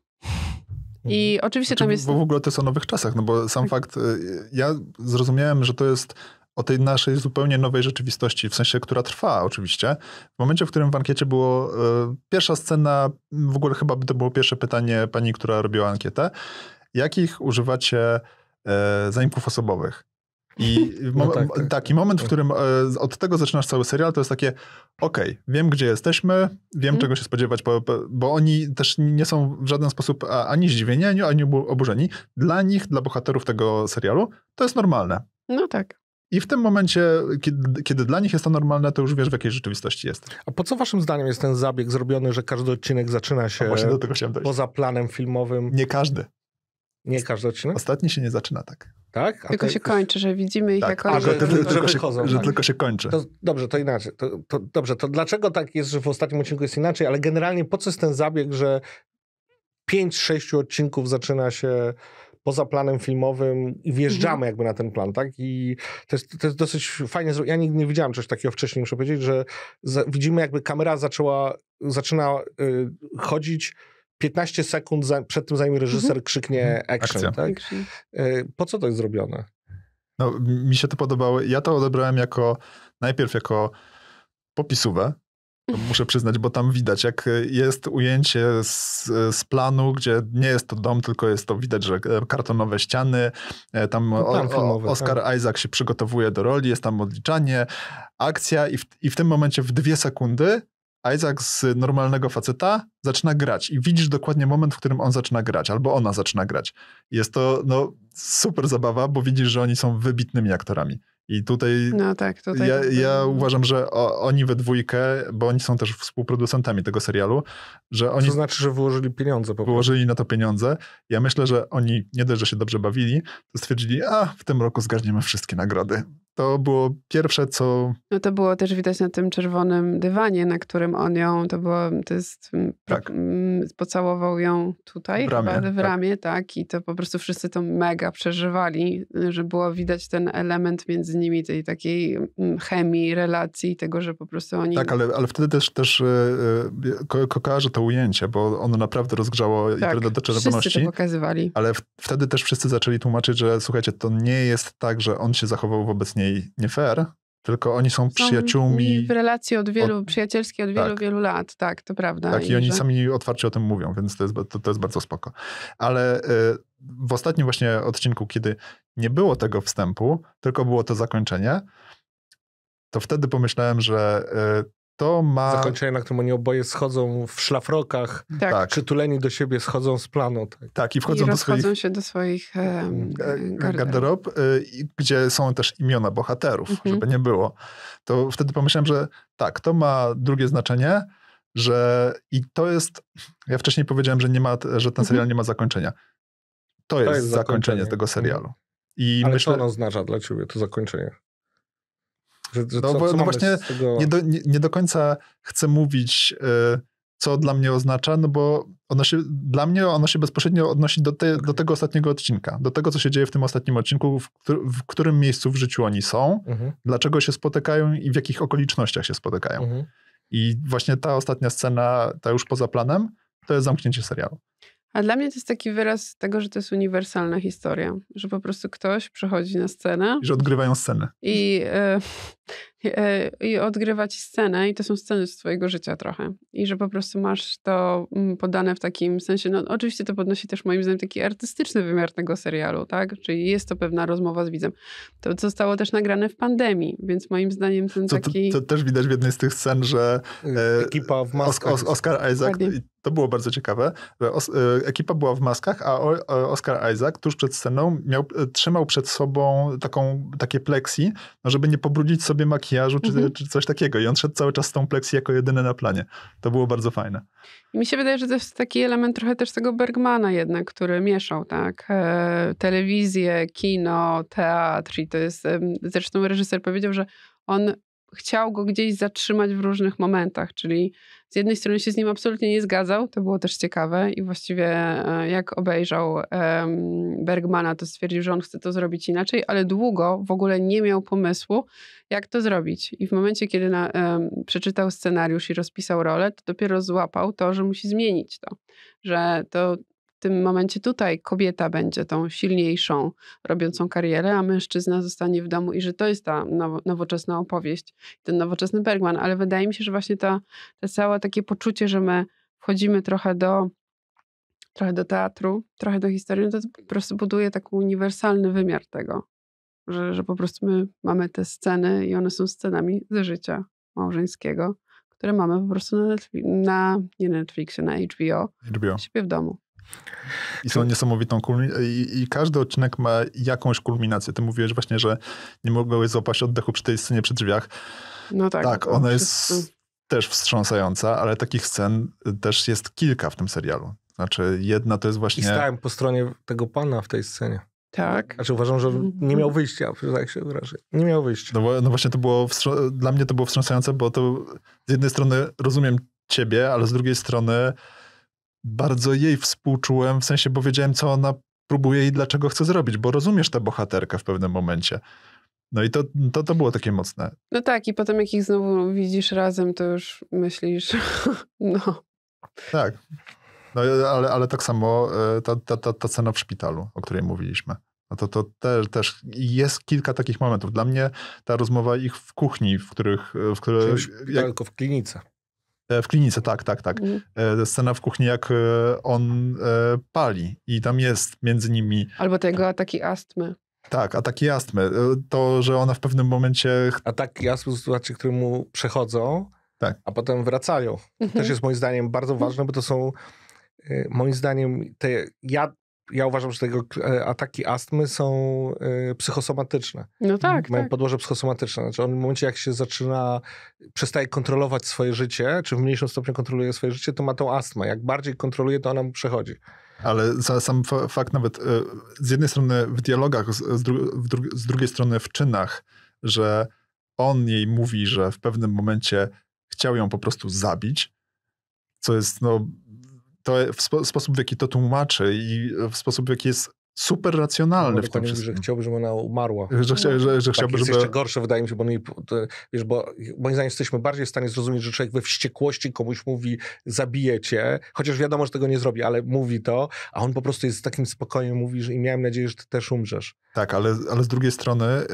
i mhm. oczywiście znaczy, tam jest... Bo w ogóle to jest o nowych czasach, no bo sam tak. fakt, y, ja zrozumiałem, że to jest o tej naszej zupełnie nowej rzeczywistości, w sensie, która trwa oczywiście. W momencie, w którym w ankiecie było y, pierwsza scena, w ogóle chyba by to było pierwsze pytanie pani, która robiła ankietę, jakich używacie y, zaimków osobowych? I no <laughs> tak, tak, taki tak, moment, w którym e, od tego zaczynasz cały serial, to jest takie, okej, okay, wiem gdzie jesteśmy, wiem mm. czego się spodziewać, bo, bo, oni też nie są w żaden sposób ani zdziwieni, ani, oburzeni. Dla nich, dla bohaterów tego serialu, to jest normalne. No tak. I w tym momencie, kiedy, kiedy, dla nich jest to normalne, to już wiesz, w jakiej rzeczywistości jest. A po co waszym zdaniem jest ten zabieg zrobiony, że każdy odcinek zaczyna się poza planem filmowym? Nie każdy. Nie każdy odcinek? Ostatni się nie zaczyna tak. Tak? A tylko się kończy, że widzimy ich tak. jako... A, że, że, tylko, się, wychodzą, że tak. tylko się kończy. To, dobrze, to inaczej. To, to, dobrze, to dlaczego tak jest, że w ostatnim odcinku jest inaczej, ale generalnie po co jest ten zabieg, że pięć sześciu odcinków zaczyna się poza planem filmowym i wjeżdżamy mhm. jakby na ten plan, tak? I to jest, to jest dosyć fajnie Ja nigdy nie widziałem czegoś takiego wcześniej, muszę powiedzieć, że za, widzimy jakby kamera zaczęła, zaczyna y, chodzić 15 sekund za, przed tym, zanim reżyser mhm. krzyknie mhm. action. Akcja. Tak? E, po co to jest zrobione? No, mi się to podobało. Ja to odebrałem jako najpierw jako popisówę, <laughs> Muszę przyznać, bo tam widać, jak jest ujęcie z, z, planu, gdzie nie jest to dom, tylko jest to widać, że kartonowe ściany. E, tam no, o, Oscar tak. Isaac się przygotowuje do roli, jest tam odliczanie, akcja, i w, i w tym momencie w dwie sekundy Isaac z normalnego faceta zaczyna grać i widzisz dokładnie moment, w którym on zaczyna grać, albo ona zaczyna grać. Jest to no, super zabawa, bo widzisz, że oni są wybitnymi aktorami. I tutaj, no tak, tutaj ja, tak ja, uważam, że o, oni we dwójkę, bo oni są też współproducentami tego serialu, że oni... To znaczy, że wyłożyli pieniądze. Po wyłożyli na to pieniądze. Ja myślę, że oni nie dość, że się dobrze bawili, to stwierdzili, a w tym roku zgarniemy wszystkie nagrody. To było pierwsze, co. No to było też widać na tym czerwonym dywanie, na którym on ją, to było, to jest, mm, tak. Mm, pocałował ją tutaj, w ramię, chyba, w tak. ramię, tak. I to po prostu wszyscy to mega przeżywali, że było widać ten element między nimi, tej takiej mm, chemii, relacji, tego, że po prostu oni. Tak, ale, ale wtedy też, też e, e, kojarzę to ujęcie, bo ono naprawdę rozgrzało tak. internet do czerwoności. Wszyscy to pokazywali. Ale w, wtedy też wszyscy zaczęli tłumaczyć, że słuchajcie, to nie jest tak, że on się zachował wobec niej nie fair, tylko oni są, są przyjaciółmi. W relacji od wielu, od... przyjacielskiej od tak. wielu, tak. wielu lat, tak, to prawda. Tak, i, i oni że... sami otwarcie o tym mówią, więc to jest, to, to jest bardzo spoko. Ale y, w ostatnim właśnie odcinku, kiedy nie było tego wstępu, tylko było to zakończenie, to wtedy pomyślałem, że y, to ma... Zakończenie, na którym oni oboje schodzą w szlafrokach, tak. tak. przytuleni do siebie, schodzą z planu. Tak, tak i wchodzą I do swoich... się do swoich um, garderob, garderob y, gdzie są też imiona bohaterów, mhm. żeby nie było. To wtedy pomyślałem, że tak, to ma drugie znaczenie, że i to jest... Ja wcześniej powiedziałem, że, nie ma, że ten serial mhm. nie ma zakończenia. To jest, to jest zakończenie, zakończenie tego serialu. I Ale myślę, co ono oznacza dla ciebie, to zakończenie? Że, że no, co, bo, co no właśnie tego... nie, do, nie, nie, do końca chcę mówić, e, co dla mnie oznacza, no bo ono się, dla mnie ono się bezpośrednio odnosi do, te, okay. do tego ostatniego odcinka, do tego, co się dzieje w tym ostatnim odcinku, w, w którym miejscu w życiu oni są, mhm. dlaczego się spotykają i w jakich okolicznościach się spotykają. Mhm. I właśnie ta ostatnia scena, ta już poza planem, to jest zamknięcie serialu. A dla mnie to jest taki wyraz tego, że to jest uniwersalna historia, że po prostu ktoś przychodzi na scenę. I że odgrywają scenę. I y, E, i odgrywać scenę, i to są sceny z twojego życia trochę. I że po prostu masz to mm, podane w takim sensie, no oczywiście to podnosi też moim zdaniem taki artystyczny wymiar tego serialu, tak? Czyli jest to pewna rozmowa z widzem. To zostało też nagrane w pandemii, więc moim zdaniem ten to, taki... To, to, też widać w jednej z tych scen, że... Y, e, ekipa w maskach. Os, Oscar Isaac, to było bardzo ciekawe, że os, e, ekipa była w maskach, a Oscar Isaac tuż przed sceną miał, trzymał przed sobą taką, takie pleksji, no żeby nie pobrudzić sobie makijażu makijażu czy, mhm. czy coś takiego. I on szedł cały czas z tą pleksji jako jedyny na planie. To było bardzo fajne. I mi się wydaje, że to jest taki element trochę też tego Bergmana jednak, który mieszał, tak? E, telewizję, kino, teatr i to jest, zresztą reżyser powiedział, że on chciał go gdzieś zatrzymać w różnych momentach, czyli z jednej strony się z nim absolutnie nie zgadzał, to było też ciekawe i właściwie e, jak obejrzał Bergmana, to stwierdził, że on chce to zrobić inaczej, ale długo w ogóle nie miał pomysłu, jak to zrobić. I w momencie, kiedy na, przeczytał scenariusz i rozpisał rolę, to dopiero złapał to, że musi zmienić to, że to tym momencie tutaj kobieta będzie tą silniejszą, robiącą karierę, a mężczyzna zostanie w domu i że to jest ta nowoczesna opowieść, ten nowoczesny Bergman. Ale wydaje mi się, że właśnie ta, to całe takie poczucie, że my wchodzimy trochę do, trochę do teatru, trochę do historii, no to po prostu buduje taki uniwersalny wymiar tego, że, że po prostu my mamy te sceny i one są scenami ze życia małżeńskiego które mamy po prostu na, Netflix, na nie Netflixie, na HBO, HBO. siebie w domu. I są niesamowitą kulminacją. I, I, każdy odcinek ma jakąś kulminację. Ty mówiłeś właśnie, że nie mogłeś złapać oddechu przy tej scenie przy drzwiach. No tak. Tak, no, ona wszystko. jest też wstrząsająca, ale takich scen też jest kilka w tym serialu. Znaczy jedna to jest właśnie... I stałem po stronie tego pana w tej scenie. Tak. Znaczy uważam, że mhm. nie miał wyjścia, tak się wyrażę. Nie miał wyjścia. No, no właśnie to było, dla mnie to było wstrząsające, bo to z jednej strony rozumiem ciebie, ale z drugiej strony bardzo jej współczułem, w sensie, bo wiedziałem, co ona próbuje i dlaczego chce zrobić, bo rozumiesz tę bohaterkę w pewnym momencie. No i to, to, to było takie mocne. No tak, i potem jak ich znowu widzisz razem, to już myślisz, <laughs> no. Tak. No, ale, ale tak samo e, ta, ta, ta, ta cena w szpitalu, o której mówiliśmy. No to, to też, też jest kilka takich momentów. Dla mnie ta rozmowa ich w kuchni, w których... E, w których jak, tylko w klinice. E, w klinice, tak, tak, tak. Mhm. E, scena w kuchni, jak e, on pali i tam jest między nimi... Albo tego ataki astmy. Tak, ataki astmy. To, że ona w pewnym momencie... Ataki astmy, sytuacje, które mu przechodzą, tak. a potem wracają. Mhm. Też jest moim zdaniem bardzo ważne, bo to są moim zdaniem te, ja ja uważam, że tego e, ataki astmy są e, psychosomatyczne. No tak. Mają tak. podłoże psychosomatyczne. Znaczy on w momencie, jak się zaczyna, przestaje kontrolować swoje życie, czy w mniejszym stopniu kontroluje swoje życie, to ma tą astmę. Jak bardziej kontroluje, to ona mu przechodzi. Ale sam fakt nawet e, z jednej strony w dialogach, z, dru z drugiej strony w czynach, że on jej mówi, że w pewnym momencie chciał ją po prostu zabić, co jest no to w spo, sposób, w jaki to tłumaczy i w sposób, w jaki jest super racjonalny no, w tym mówi, wszystkim. że chciałby, żeby ona umarła. Że, chcia, że, że tak, chciałby, jest żeby... jeszcze gorsze, wydaje mi się, bo, mi, to, wiesz, bo moim zdaniem jesteśmy bardziej w stanie zrozumieć, że człowiek we wściekłości komuś mówi zabijecie, chociaż wiadomo, że tego nie zrobi, ale mówi to, a on po prostu jest z takim spokojem, mówi, że i miałem nadzieję, że ty też umrzesz. Tak, ale, ale z drugiej strony y,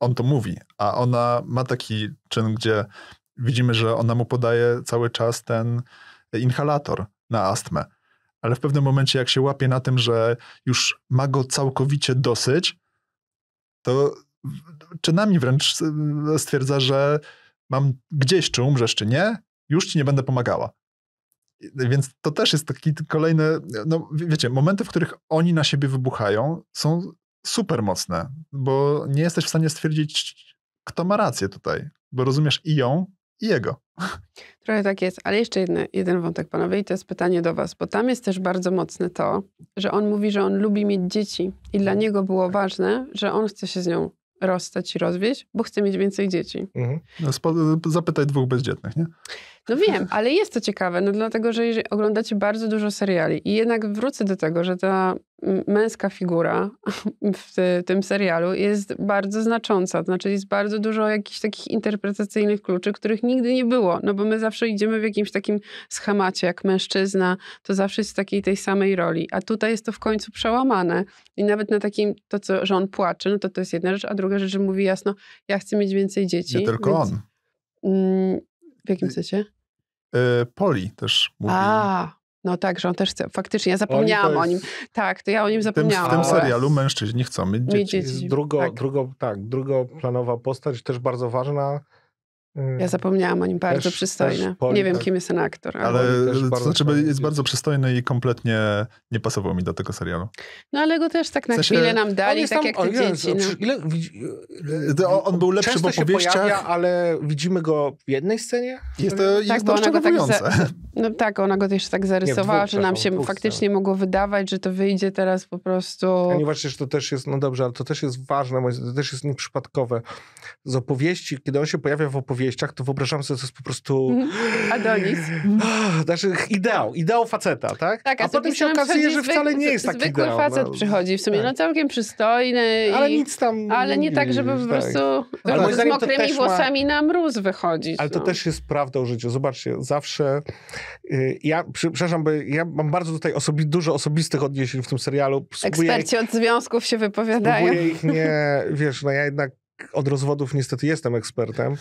on to mówi, a ona ma taki czyn, gdzie widzimy, że ona mu podaje cały czas ten inhalator na astmę. Ale w pewnym momencie, jak się łapie na tym, że już ma go całkowicie dosyć, to czynami wręcz e, stwierdza, że mam gdzieś, czy umrzesz, czy nie, już ci nie będę pomagała. No więc to też jest taki kolejny, no wiecie, momenty, w których oni na siebie wybuchają, są super mocne, bo nie jesteś w stanie stwierdzić, kto ma rację tutaj, bo rozumiesz i ją, i jego. Trochę tak jest, ale jeszcze jedne, jeden wątek, panowie, i to jest pytanie do was, bo tam jest też bardzo mocne to, że on mówi, że on lubi mieć dzieci i dla niego było tak. ważne, że on chce się z nią rozstać i rozwieść, bo chce mieć więcej dzieci. Mhm. No, zapytaj dwóch bezdzietnych, nie? No wiem, ale jest to ciekawe, no dlatego, że jeżeli oglądacie bardzo dużo seriali i jednak wrócę do tego, że ta męska figura <laughs> w tym serialu jest bardzo znacząca, znaczy jest bardzo dużo jakichś takich interpretacyjnych kluczy, których nigdy nie było, no bo my zawsze idziemy w jakimś takim schemacie, jak mężczyzna, to zawsze jest w takiej tej samej roli, a tutaj jest to w końcu przełamane i nawet na takim, to co, że on płacze, no to to jest jedna rzecz, a druga rzecz, że mówi jasno, ja chcę mieć więcej dzieci. Nie tylko więc... on. Mm, w jakim y, sensie? Y, Poli też mówi. A, no tak, że on też chce. Faktycznie, ja zapomniałam o nim. Tak, to ja o nim zapomniałam. Tym, w tym serialu mężczyźni chcą mieć dzieci. dzieci. Drugo, tak. Drugo, tak, drugoplanowa postać, też bardzo ważna, ja yy, zapomniałam o nim, bardzo też, przystojny. Też nie wiem, tak. kim jest ten aktor. Ale, ale to znaczy, jest bardzo przystojny i kompletnie nie pasował mi do tego serialu. No ale go też tak na w sensie, chwilę nam dali, tak jak te o, dzieci. no. ile, on był lepszy w opowieściach. Się pojawia, ale widzimy go w jednej scenie? Jest to tak, jest to bo ona go tak za, no tak, ona go też tak zarysowała, dwóch, że nam się dwóch, faktycznie tak. mogło wydawać, że to wyjdzie teraz po prostu... Ponieważ nie że to też jest, no dobrze, ale to też jest ważne, to też jest nieprzypadkowe. Z opowieści, kiedy on się pojawia w opowieściach, to wyobrażam sobie, to jest po prostu... Mhm. Adonis. <gasps> Ah, znaczy ideał, ideał faceta, tak? tak a, a potem się okazuje, że wcale nie jest taki zwykły ideał. Zwykły facet no. przychodzi, w sumie no, tak. no całkiem przystojny. Ale i... nic tam... Ale nie tak, żeby po tak. prostu tak. Ale z mokrymi włosami ma... na mróz wychodzić. Ale no. to też jest prawda o życiu. Zobaczcie, zawsze Y, ja, przepraszam, bo ja mam bardzo tutaj osobi dużo osobistych odniesień w tym serialu. Spróbuję Eksperci ich, od związków się wypowiadają. Spróbuję ich nie, wiesz, no ja jednak od rozwodów niestety jestem ekspertem.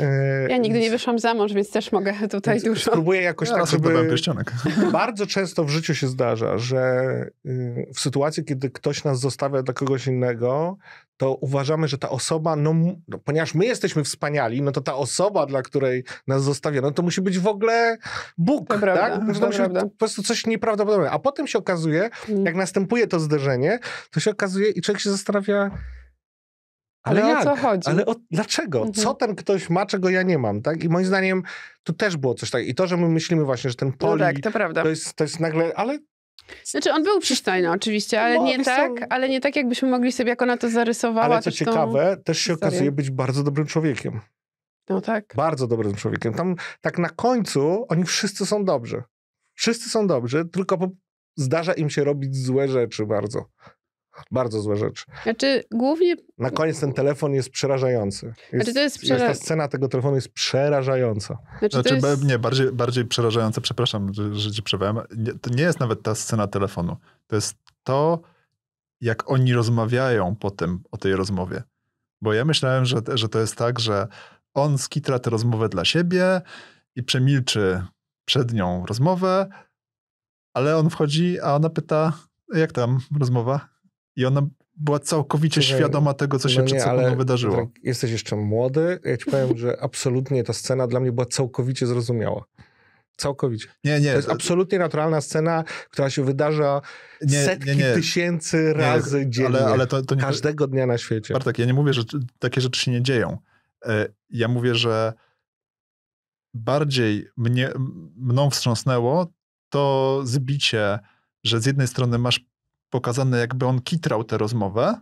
E, ja nigdy nie wyszłam za mąż, więc też mogę tutaj dużo. Spróbuję jakoś ja tak, żeby... <laughs> Bardzo często w życiu się zdarza, że y, w sytuacji, kiedy ktoś nas zostawia dla kogoś innego, to uważamy, że ta osoba, no, no, ponieważ my jesteśmy wspaniali, no to ta osoba, dla której nas zostawiono, to musi być w ogóle Bóg, to prawda, tak? To to musi, prawda. po prostu coś nieprawdopodobnego. A potem się okazuje, mm. jak następuje to zderzenie, to się okazuje i człowiek się zastanawia, ale, ale jak? o co chodzi? Ale o, dlaczego? Mhm. Co ten ktoś ma, czego ja nie mam, tak? I moim zdaniem to też było coś takiego. I to, że my myślimy właśnie, że ten no poli... No tak, to prawda. To jest, to jest nagle... Ale znaczy, on był przystojny oczywiście, ale, no, nie tak, są... ale nie tak, jakbyśmy mogli sobie, jak ona to zarysowała. Ale co ciekawe, też się historię. okazuje być bardzo dobrym człowiekiem. No tak. Bardzo dobrym człowiekiem. Tam tak na końcu oni wszyscy są dobrzy. Wszyscy są dobrzy, tylko zdarza im się robić złe rzeczy bardzo. Bardzo złe rzeczy. Znaczy, głównie... Na koniec ten telefon jest przerażający. Jest, znaczy to jest przera... Ta scena tego telefonu jest przerażająca. Znaczy, znaczy jest... Nie, bardziej, bardziej przerażające, przepraszam, że, ci przerwałem. to nie jest nawet ta scena telefonu. To jest to, jak oni rozmawiają potem o tej rozmowie. Bo ja myślałem, że, że to jest tak, że on skitra tę rozmowę dla siebie i przemilczy przed nią rozmowę, ale on wchodzi, a ona pyta, jak tam rozmowa? I ona była całkowicie Słuchaj, świadoma tego, co się no nie, przed wydarzyło. jesteś jeszcze młody. Ja ci powiem, że absolutnie ta scena dla mnie była całkowicie zrozumiała. Całkowicie. Nie, nie. To jest absolutnie naturalna scena, która się wydarza nie, setki nie, nie. tysięcy razy dziennie. Ale, ale to, to każdego dnia na świecie. Bartek, ja nie mówię, że takie rzeczy się nie dzieją. E, ja mówię, że bardziej mnie, mną wstrząsnęło to zbicie, że z jednej strony masz pokazane, jakby on kitrał tę rozmowę,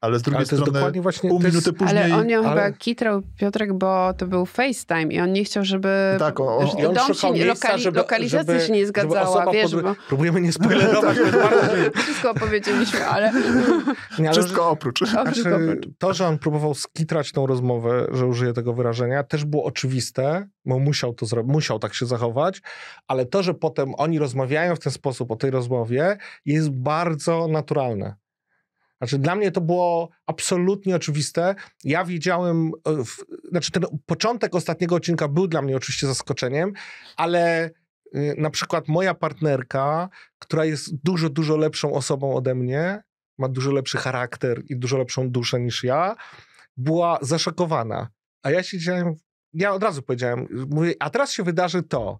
ale z drugiej ale strony, właśnie, pół minuty jest, później... Ale on miał ale... chyba kitrał, Piotrek, bo to był FaceTime i on nie chciał, żeby... Tak, on, on, on dom się, nie, lokali, żeby, lokalizacja żeby, się nie zgadzała, wiesz, bo... Próbujemy nie spoilerować. <laughs> Wszystko opowiedzieliśmy, ale... Nie, ale Wszystko oprócz. Znaczy, To, że on próbował skitrać tą rozmowę, że użyję tego wyrażenia, też było oczywiste, bo musiał to zrobić, musiał tak się zachować, ale to, że potem oni rozmawiają w ten sposób o tej rozmowie, jest bardzo naturalne. Znaczy, dla mnie to było absolutnie oczywiste. Ja wiedziałem, e, w, znaczy ten początek ostatniego odcinka był dla mnie oczywiście zaskoczeniem, ale y, na przykład moja partnerka, która jest dużo, dużo lepszą osobą ode mnie, ma dużo lepszy charakter i dużo lepszą duszę niż ja, była zaszokowana. A ja siedziałem, ja od razu powiedziałem, mówię, a teraz się wydarzy to.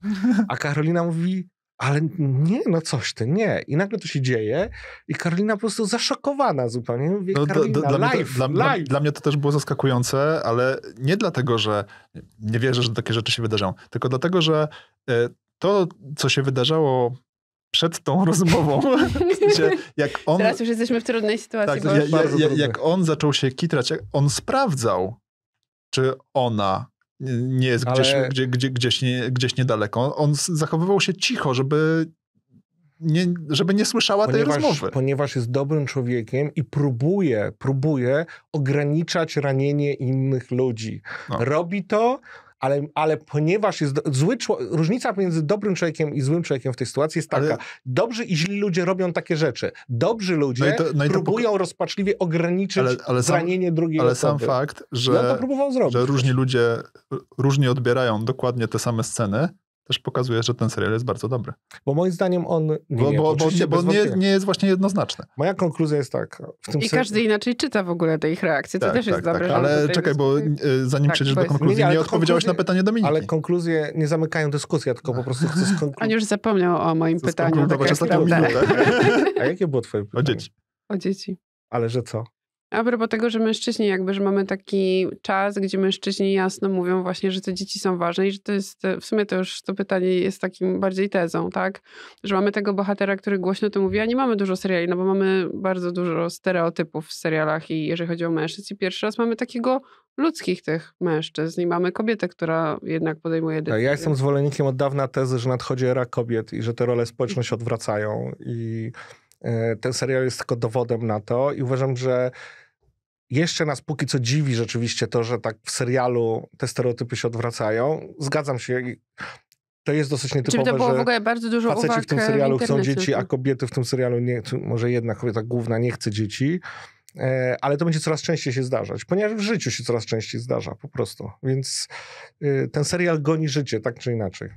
A Karolina mówi, ale nie, no coś ty, nie. I nagle to się dzieje i Karolina po prostu zaszokowana zupełnie. Mówię, no, Karolina, dla, live, dla, live. Dla, dla, mnie to też było zaskakujące, ale nie dlatego, że nie wierzę, że takie rzeczy się wydarzają, tylko dlatego, że e, to, co się wydarzało przed tą <laughs> rozmową, gdzie jak on... Teraz już jesteśmy w trudnej sytuacji. Tak, ja, ja, jak on zaczął się kitrać, on sprawdzał, czy ona nie jest gdzieś, Ale... gdzie, gdzie, gdzieś, nie, gdzieś niedaleko. On zachowywał się cicho, żeby nie, żeby nie słyszała ponieważ, tej rozmowy. Ponieważ jest dobrym człowiekiem i próbuje, próbuje ograniczać ranienie innych ludzi. No. Robi to, ale, ale ponieważ jest zły człowiek, różnica między dobrym człowiekiem i złym człowiekiem w tej sytuacji jest taka, ale... dobrzy i źli ludzie robią takie rzeczy. Dobrzy ludzie no to, no próbują pok- rozpaczliwie ograniczyć ale, ale zranienie drugiej ale osoby. Ale sam fakt, że, że różni ludzie różnie odbierają dokładnie te same sceny, też pokazuje, że ten serial jest bardzo dobry. Bo moim zdaniem on... Nie, bo, bo, bo nie, nie, jest właśnie jednoznaczny. Moja konkluzja jest tak. W tym I każdy inaczej czyta w ogóle te ich reakcje, to tak, też tak, jest tak, tak. dobre. Ale czekaj, bo e, zanim tak, przejdziesz do konkluzji, nie, nie odpowiedziałeś na pytanie Dominiki. Ale konkluzje nie zamykają dyskusji, tylko po prostu chcę skonkluzować. On już zapomniał o moim pytaniu. Taka jest A jakie było twoje pytanie? O dzieci. O dzieci. Ale że co? A propos tego, że mężczyźni jakby, że mamy taki czas, gdzie mężczyźni jasno mówią właśnie, że te dzieci są ważne i że to jest, w sumie to już to pytanie jest takim bardziej tezą, tak? Że mamy tego bohatera, który głośno to mówi, a nie mamy dużo seriali, no bo mamy bardzo dużo stereotypów w serialach i jeżeli chodzi o mężczyzn i pierwszy raz mamy takiego ludzkich tych mężczyzn i mamy kobietę, która jednak podejmuje decyzję. Tak, ja jestem zwolennikiem od dawna tezy, że nadchodzi era kobiet i że te role społeczność odwracają i E, ten serial jest tylko dowodem na to i uważam, że jeszcze nas póki co dziwi rzeczywiście to, że tak w serialu te stereotypy się odwracają. Zgadzam się. To jest dosyć nietypowe, Czyli to było że w ogóle bardzo dużo faceci w tym e, serialu w chcą dzieci, a tak? kobiety w tym serialu nie, może jedna kobieta główna nie chce dzieci e, ale to będzie coraz częściej się zdarzać, ponieważ w życiu się coraz częściej zdarza po prostu. Więc y, ten serial goni życie, tak czy inaczej.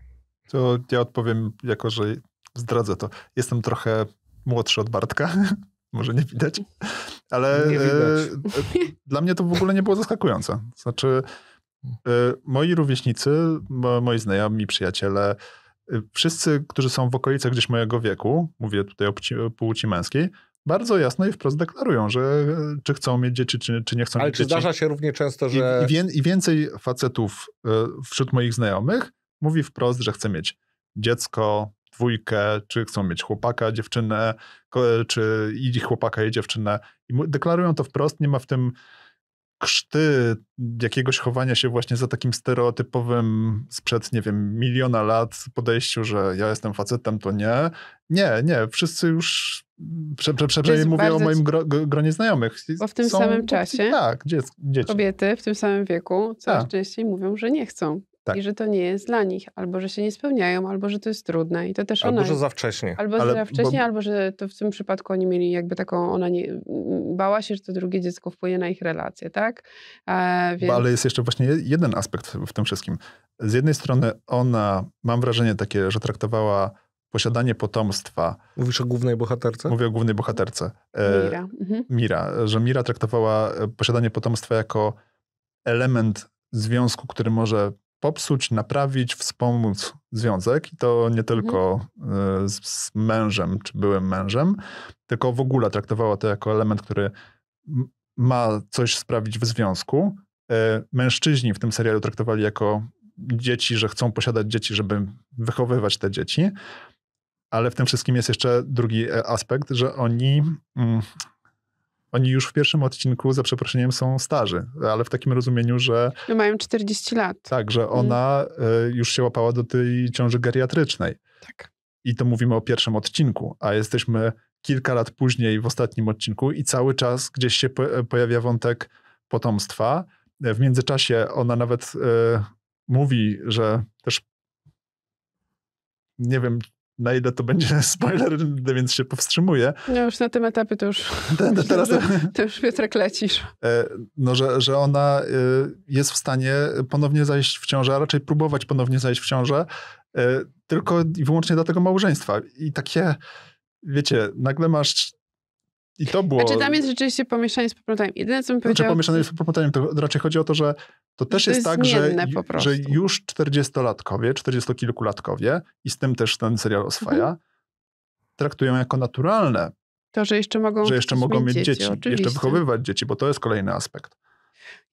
To ja odpowiem, jako że zdradzę to. Jestem trochę młodszy od Bartka. <laughs> Może nie widać. Ale nie e, widać. E, dla mnie to w ogóle nie było zaskakujące. Znaczy, e, moi rówieśnicy, moi znajomi, przyjaciele, wszyscy, którzy są w okolicach gdzieś mojego wieku, mówię tutaj o płci, płci męskiej, bardzo jasno i wprost deklarują, że czy chcą mieć dzieci, czy, czy nie chcą Ale mieć dzieci. Ale czy zdarza się równie często, że... I, i, więcej facetów wśród moich znajomych mówi wprost, że chce mieć dziecko, dwójkę, czy chcą mieć chłopaka, dziewczynę, czy idzie chłopaka i dziewczynę. I deklarują to wprost, nie ma w tym krzty jakiegoś chowania się właśnie za takim stereotypowym sprzed, nie wiem, miliona lat podejściu, że ja jestem facetem, to nie. Nie, nie, wszyscy już prze, prze, prze, prze mówię o moim gro, gronie znajomych. Bo w tym Są, samym czasie tak, dzieci. kobiety w tym samym wieku coraz tak. częściej mówią, że nie chcą tak. i że to nie jest dla nich, albo że się nie spełniają, albo że to jest trudne i to też albo, ona... Albo, że za wcześnie. Albo Ale, za wcześnie, bo... albo że to w tym przypadku oni mieli jakby taką, ona nie, bała się, że to drugie dziecko wpłynie na ich relacje, tak? E, więc... Ale jest jeszcze właśnie jeden aspekt w tym wszystkim. Z jednej strony ona, mam wrażenie takie, że traktowała posiadanie potomstwa. Mówisz o głównej bohaterce? Mówię o głównej bohaterce. E, Mira. Mhm. Mira, że Mira traktowała e, posiadanie potomstwa jako element związku, który może popsuć, naprawić, wspomóc związek i to nie mhm. tylko e, z, z mężem czy byłym mężem, tylko w ogóle traktowała to jako element, który ma coś sprawić w związku. E, mężczyźni w tym serialu traktowali jako dzieci, że chcą posiadać dzieci, żeby wychowywać te dzieci. Ale w tym wszystkim jest jeszcze drugi e, aspekt, że oni mm, oni już w pierwszym odcinku, za przeproszeniem, są starzy, ale w takim rozumieniu, że. No mają 40 lat. Tak, że mhm. ona mm. już się łapała do tej ciąży geriatrycznej. Tak. I to mówimy o pierwszym odcinku, a jesteśmy kilka lat później w ostatnim odcinku i cały czas gdzieś się e, pojawia wątek potomstwa. E, w międzyczasie ona nawet y, mówi, że też nie wiem, na ile to będzie <laughs> spoiler, więc się powstrzymuję. No już na tym etapie to już. teraz... <laughs> to już Piotrek lecisz. E, no, że, że ona e, jest w stanie ponownie zajść w ciążę, a raczej próbować ponownie zajść w ciążę, e, tylko i wyłącznie dla tego małżeństwa. I takie, wiecie, nagle masz i to było... Znaczy tam jest rzeczywiście pomieszanie z poplątaniem. Jedyne, co mi powiedział... Znaczy pomieszanie z poplątaniem, to raczej chodzi o to, że to też to jest, jest, tak, że, że już 40-latkowie, 40-kilkulatkowie i z tym też ten serial oswaja, mhm. traktują jako naturalne to, że jeszcze mogą, że jeszcze mogą mieć dzieci, dzieci jeszcze wychowywać dzieci, bo to jest kolejny aspekt.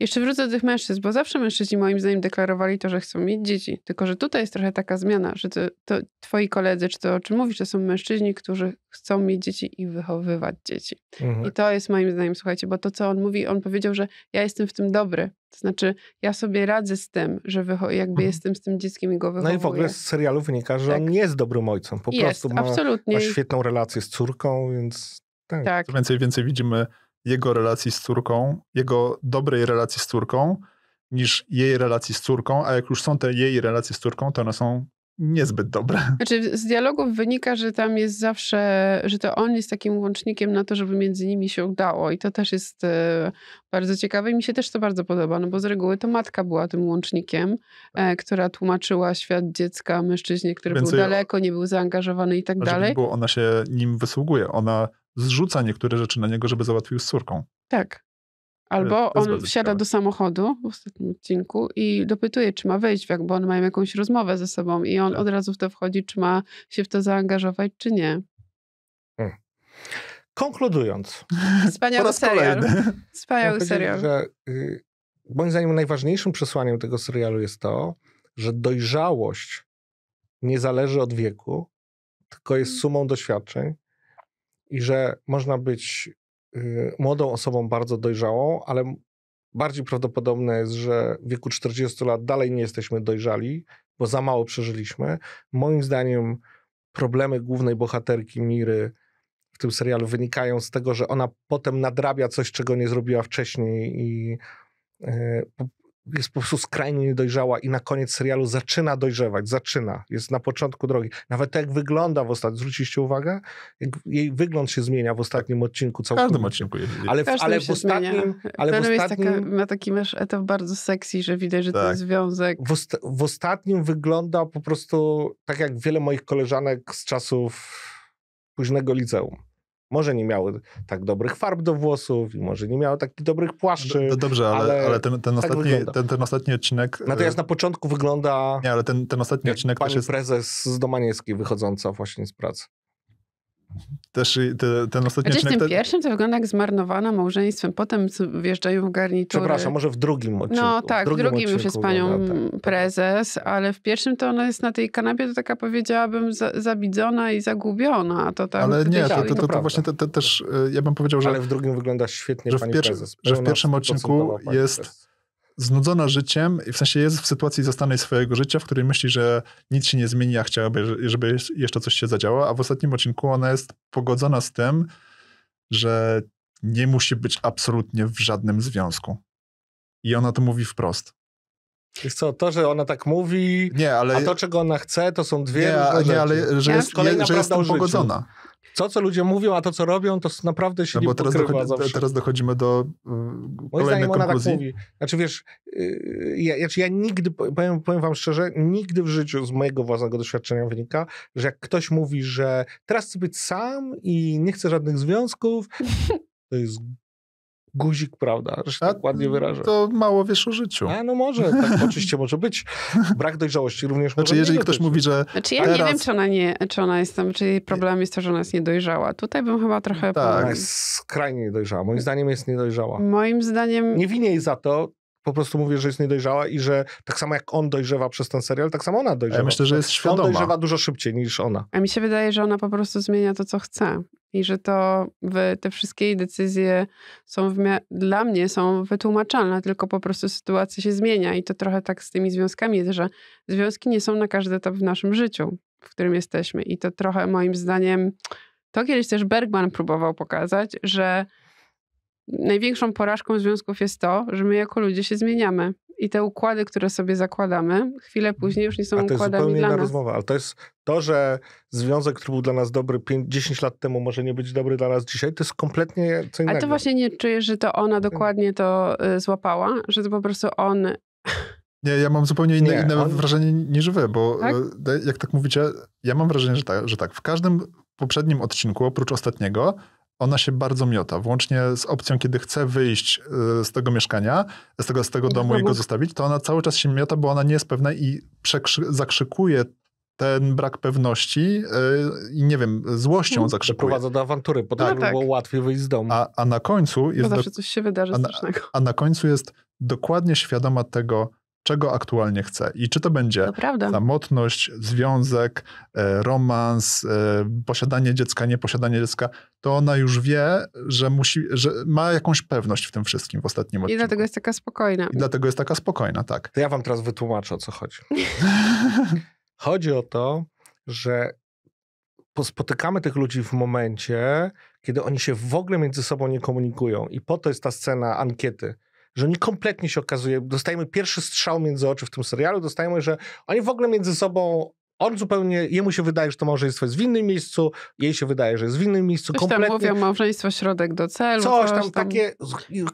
Jeszcze wrócę do tych mężczyzn, bo zawsze mężczyźni moim zdaniem deklarowali to, że chcą mieć dzieci. Tylko, że tutaj jest trochę taka zmiana, że to, to twoi koledzy, czy to o czym mówisz, to są mężczyźni, którzy chcą mieć dzieci i wychowywać dzieci. Mhm. I to jest moim zdaniem, słuchajcie, bo to, co on mówi, on powiedział, że ja jestem w tym dobry. To znaczy, ja sobie radzę z tym, że jakby mhm. jestem z tym dzieckiem i go wychowuję. No i w ogóle z serialu wynika, że tak. on nie jest dobrym ojcem. Po jest, prostu ma, absolutnie. ma świetną relację z córką, więc tak. tak. Więcej, więcej widzimy jego relacji z córką, jego dobrej relacji z córką, niż jej relacji z córką, a jak już są te jej relacje z córką, to one są niezbyt dobre. Znaczy z dialogów wynika, że tam jest zawsze, że to on jest takim łącznikiem na to, żeby między nimi się udało i to też jest e, bardzo ciekawe i mi się też to bardzo podoba, no bo z reguły to matka była tym łącznikiem, e, tak. która tłumaczyła świat dziecka mężczyźnie, który był daleko, nie był zaangażowany i tak dalej. Bo ona się nim wysługuje, ona zrzuca niektóre rzeczy na niego, żeby załatwił z córką. Tak. E, Albo on wsiada do samochodu w ostatnim odcinku i dopytuje, czy ma wejść, bo on mają jakąś rozmowę ze sobą i on tak. od razu w to wchodzi, czy ma się w to zaangażować, czy nie. Hmm. Konkludując. <laughs> Wspaniały serial. Wspaniały serial. Że, y, moim zdaniem najważniejszym przesłaniem tego serialu jest to, że dojrzałość nie zależy od wieku, tylko jest mm. sumą doświadczeń i że można być y, młodą osobą bardzo dojrzałą, ale bardziej prawdopodobne jest, że w wieku 40 lat dalej nie jesteśmy dojrzali, bo za mało przeżyliśmy. Moim zdaniem problemy głównej bohaterki Miry w tym serialu wynikają z tego, że ona potem nadrabia coś, czego nie zrobiła wcześniej i y, jest po prostu skrajnie niedojrzała i na koniec serialu zaczyna dojrzewać, zaczyna, jest na początku drogi. Nawet jak wygląda w ostatnim, zwróciliście uwagę? Jak jej wygląd się zmienia w ostatnim odcinku całkowicie. W każdym odcinku. Jest. Ale, w, ale w ostatnim... Ale w ostatnim... Taka, ma taki masz etap bardzo sexy, że widać, że tak. to jest związek. W, w ostatnim wygląda po prostu tak jak wiele moich koleżanek z czasów późnego liceum może nie miały tak dobrych farb do włosów, może nie miały takich dobrych płaszczy. dobrze, ale, ale, ten, ten, tak ostatni, ten, ten, ostatni, odcinek. E, Natomiast na początku wygląda. Nie, ale ten, ten ostatni odcinek pani też jest. prezes z Domanieckiej wychodząca właśnie z pracy. Też te, ten ostatni Chociaż odcinek... tym pierwszym to wygląda jak zmarnowana małżeństwem, potem wjeżdżają w garnitury. Przepraszam, może w drugim odcinku. No tak, w drugim, drugim już jest panią tak, tak. prezes, ale w pierwszym to ona jest na tej kanapie, to taka powiedziałabym za, zabidzona i zagubiona. To tam ale nie, to, to, to, to, właśnie te, też, y, ja bym powiedział, że... Ale w drugim wygląda świetnie że pani prezes. Że w pierwszym odcinku jest znudzona życiem, w sensie jest w sytuacji zastanej swojego życia, w której myśli, że nic się nie zmieni, a chciałaby, żeby jeszcze coś się zadziało, a w ostatnim odcinku ona jest pogodzona z tym, że nie musi być absolutnie w żadnym związku. I ona to mówi wprost. Wiesz co, to, że ona tak mówi, nie, ale... a to, czego ona chce, to są dwie nie, różne nie, ale że jest, że jest pogodzona to, co ludzie mówią, a to, co robią, to naprawdę się no, nie teraz pokrywa dochodzi, zawsze. Teraz dochodzimy do y, Moim kolejnej zdaniem konkluzji. ona tak mówi. Znaczy wiesz, y, ja, znaczy, ja nigdy, powiem, powiem wam szczerze, nigdy w życiu z mojego własnego doświadczenia wynika, że jak ktoś mówi, że teraz chcę być sam i nie chcę żadnych związków, <laughs> to jest guzik, prawda, że tak ładnie wyrażę. To mało wiesz o życiu. A, no może, tak <laughs> oczywiście może być. Brak dojrzałości również znaczy, może jeżeli ktoś mówi, że Znaczy ja teraz... nie wiem, czy ona, nie, czy ona jest tam, czyli problem jest to, że ona jest niedojrzała. Tutaj bym chyba trochę... Tak, po... jest skrajnie niedojrzała. Moim zdaniem jest niedojrzała. Moim zdaniem... Nie winię jej za to, po prostu mówię, że jest niedojrzała i że tak samo jak on dojrzewa przez ten serial, tak samo ona dojrzewa. Ja myślę, że jest świadoma. On dojrzewa dużo szybciej niż ona. A mi się wydaje, że ona po prostu zmienia to, co chce. I że to te wszystkie jej decyzje są dla mnie są wytłumaczalne, tylko po prostu sytuacja się zmienia. I to trochę tak z tymi związkami jest, że związki nie są na każdy etap w naszym życiu, w którym jesteśmy. I to trochę moim zdaniem to kiedyś też Bergman próbował pokazać, że największą porażką związków jest to, że my jako ludzie się zmieniamy. I te układy, które sobie zakładamy, chwilę później już nie są układami dla nas. to jest zupełnie inna nas. rozmowa, ale to jest to, że związek, który był dla nas dobry 5, 10 lat temu, może nie być dobry dla nas dzisiaj, to jest kompletnie co innego. Ale to właśnie nie czujesz, że to ona dokładnie to y, złapała, że to po prostu on... <laughs> Nie, ja mam zupełnie inne, nie, inne on... wrażenie niż wy, bo tak? Y, jak tak mówicie, ja mam wrażenie, że tak, że tak. W każdym poprzednim odcinku, oprócz ostatniego, ona się bardzo miota, włącznie z opcją, kiedy chce wyjść y, z tego mieszkania, z tego, z tego domu i go zostawić, to ona cały czas się miota, bo ona nie jest pewna i zakrzykuje ten brak pewności y, i nie wiem, złością hmm. zakrzykuje. Prowadza do awantury, bo tak, tak. było łatwiej wyjść z domu. A, a na końcu jest... zawsze do... coś się wydarzy a na, a na końcu jest dokładnie świadoma tego, czego aktualnie chce. I czy to będzie to samotność, związek, e, romans, e, posiadanie dziecka, nieposiadanie dziecka, to ona już wie, że, musi, że ma jakąś pewność w tym wszystkim w ostatnim odcinku. I dlatego jest taka spokojna. I dlatego jest taka spokojna, tak. To ja wam teraz wytłumaczę, o co chodzi. <laughs> chodzi o to, że spotykamy tych ludzi w momencie, kiedy oni się w ogóle między sobą nie komunikują. I po to jest ta scena ankiety że oni kompletnie się okazuje, dostajemy pierwszy strzał między oczy w tym serialu, dostajemy, że oni w ogóle między sobą on zupełnie, jemu się wydaje, że to małżeństwo jest w innym miejscu, jej się wydaje, że jest w innym miejscu. Coś kompletnie, tam mówią małżeństwo środek do celu. Coś, tam, tam. takie,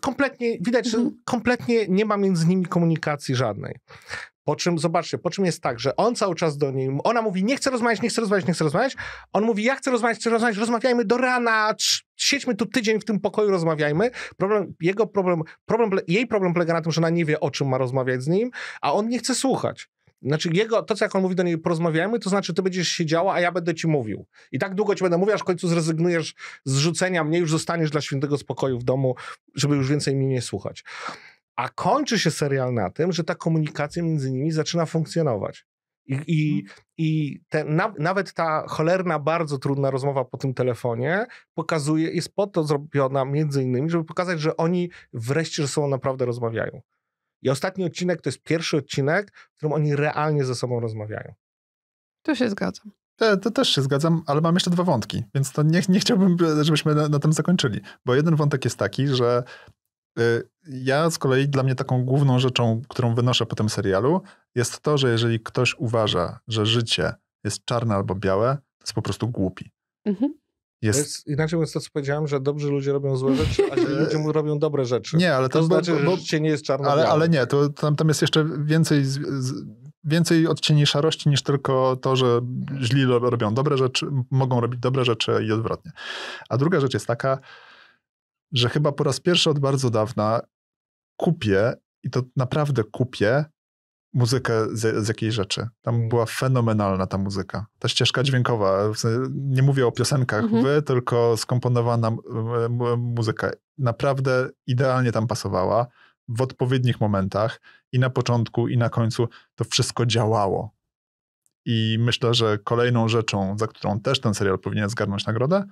kompletnie, widać, mhm. że kompletnie nie ma między nimi komunikacji żadnej. Po czym, zobaczcie, po czym jest tak, że on cały czas do niej, ona mówi, nie chcę rozmawiać, nie chcę rozmawiać, nie chcę rozmawiać. On mówi, ja chcę rozmawiać, chcę rozmawiać, rozmawiajmy do rana, siedźmy tu tydzień w tym pokoju, rozmawiajmy. Problem, jego problem, problem, jej problem polega na tym, że ona nie wie, o czym ma rozmawiać z nim, a on nie chce słuchać. Znaczy jego, to co jak on mówi do niej, porozmawiajmy, to znaczy ty będziesz siedziała, a ja będę ci mówił. I tak długo ci będę mówił, aż w końcu zrezygnujesz z rzucenia mnie, już zostaniesz dla świętego spokoju w domu, żeby już więcej mnie nie słuchać. A kończy się serial na tym, że ta komunikacja między nimi zaczyna funkcjonować. I, i, mhm. i te, na, nawet ta cholerna, bardzo trudna rozmowa po tym telefonie pokazuje, jest po to zrobiona między innymi, żeby pokazać, że oni wreszcie ze sobą naprawdę rozmawiają. I ostatni odcinek to jest pierwszy odcinek, w którym oni realnie ze sobą rozmawiają. To się zgadzam. To, to, też się zgadzam, ale mam jeszcze dwa wątki, więc to nie, nie chciałbym, żebyśmy na, na, tym zakończyli. Bo jeden wątek jest taki, że Y, ja z kolei dla mnie taką główną rzeczą, którą wynoszę po tym serialu, jest to, że jeżeli ktoś uważa, że życie jest czarne albo białe, to jest po prostu głupi. Mhm. Jest... jest... inaczej mówiąc to, co powiedziałem, że dobrzy ludzie robią złe <laughs> rzeczy, a źli ludzie robią dobre rzeczy. Nie, ale to, to znaczy, bo, bo, że życie nie jest albo ale, ale nie, to, tam, tam jest jeszcze więcej, z, z, więcej odcieni szarości niż tylko to, że źli robią dobre rzeczy, mogą robić dobre rzeczy i odwrotnie. A druga rzecz jest taka, że chyba po raz pierwszy od bardzo dawna kupię, i to naprawdę kupię, muzykę z, z jakiejś rzeczy. Tam mm. była fenomenalna ta muzyka. Ta ścieżka dźwiękowa. Nie mówię o piosenkach mhm. wy, tylko skomponowana muzyka. Naprawdę idealnie tam pasowała w odpowiednich momentach i na początku, i na końcu. To wszystko działało. I myślę, że kolejną rzeczą, za którą też ten serial powinien zgarnąć nagrodę,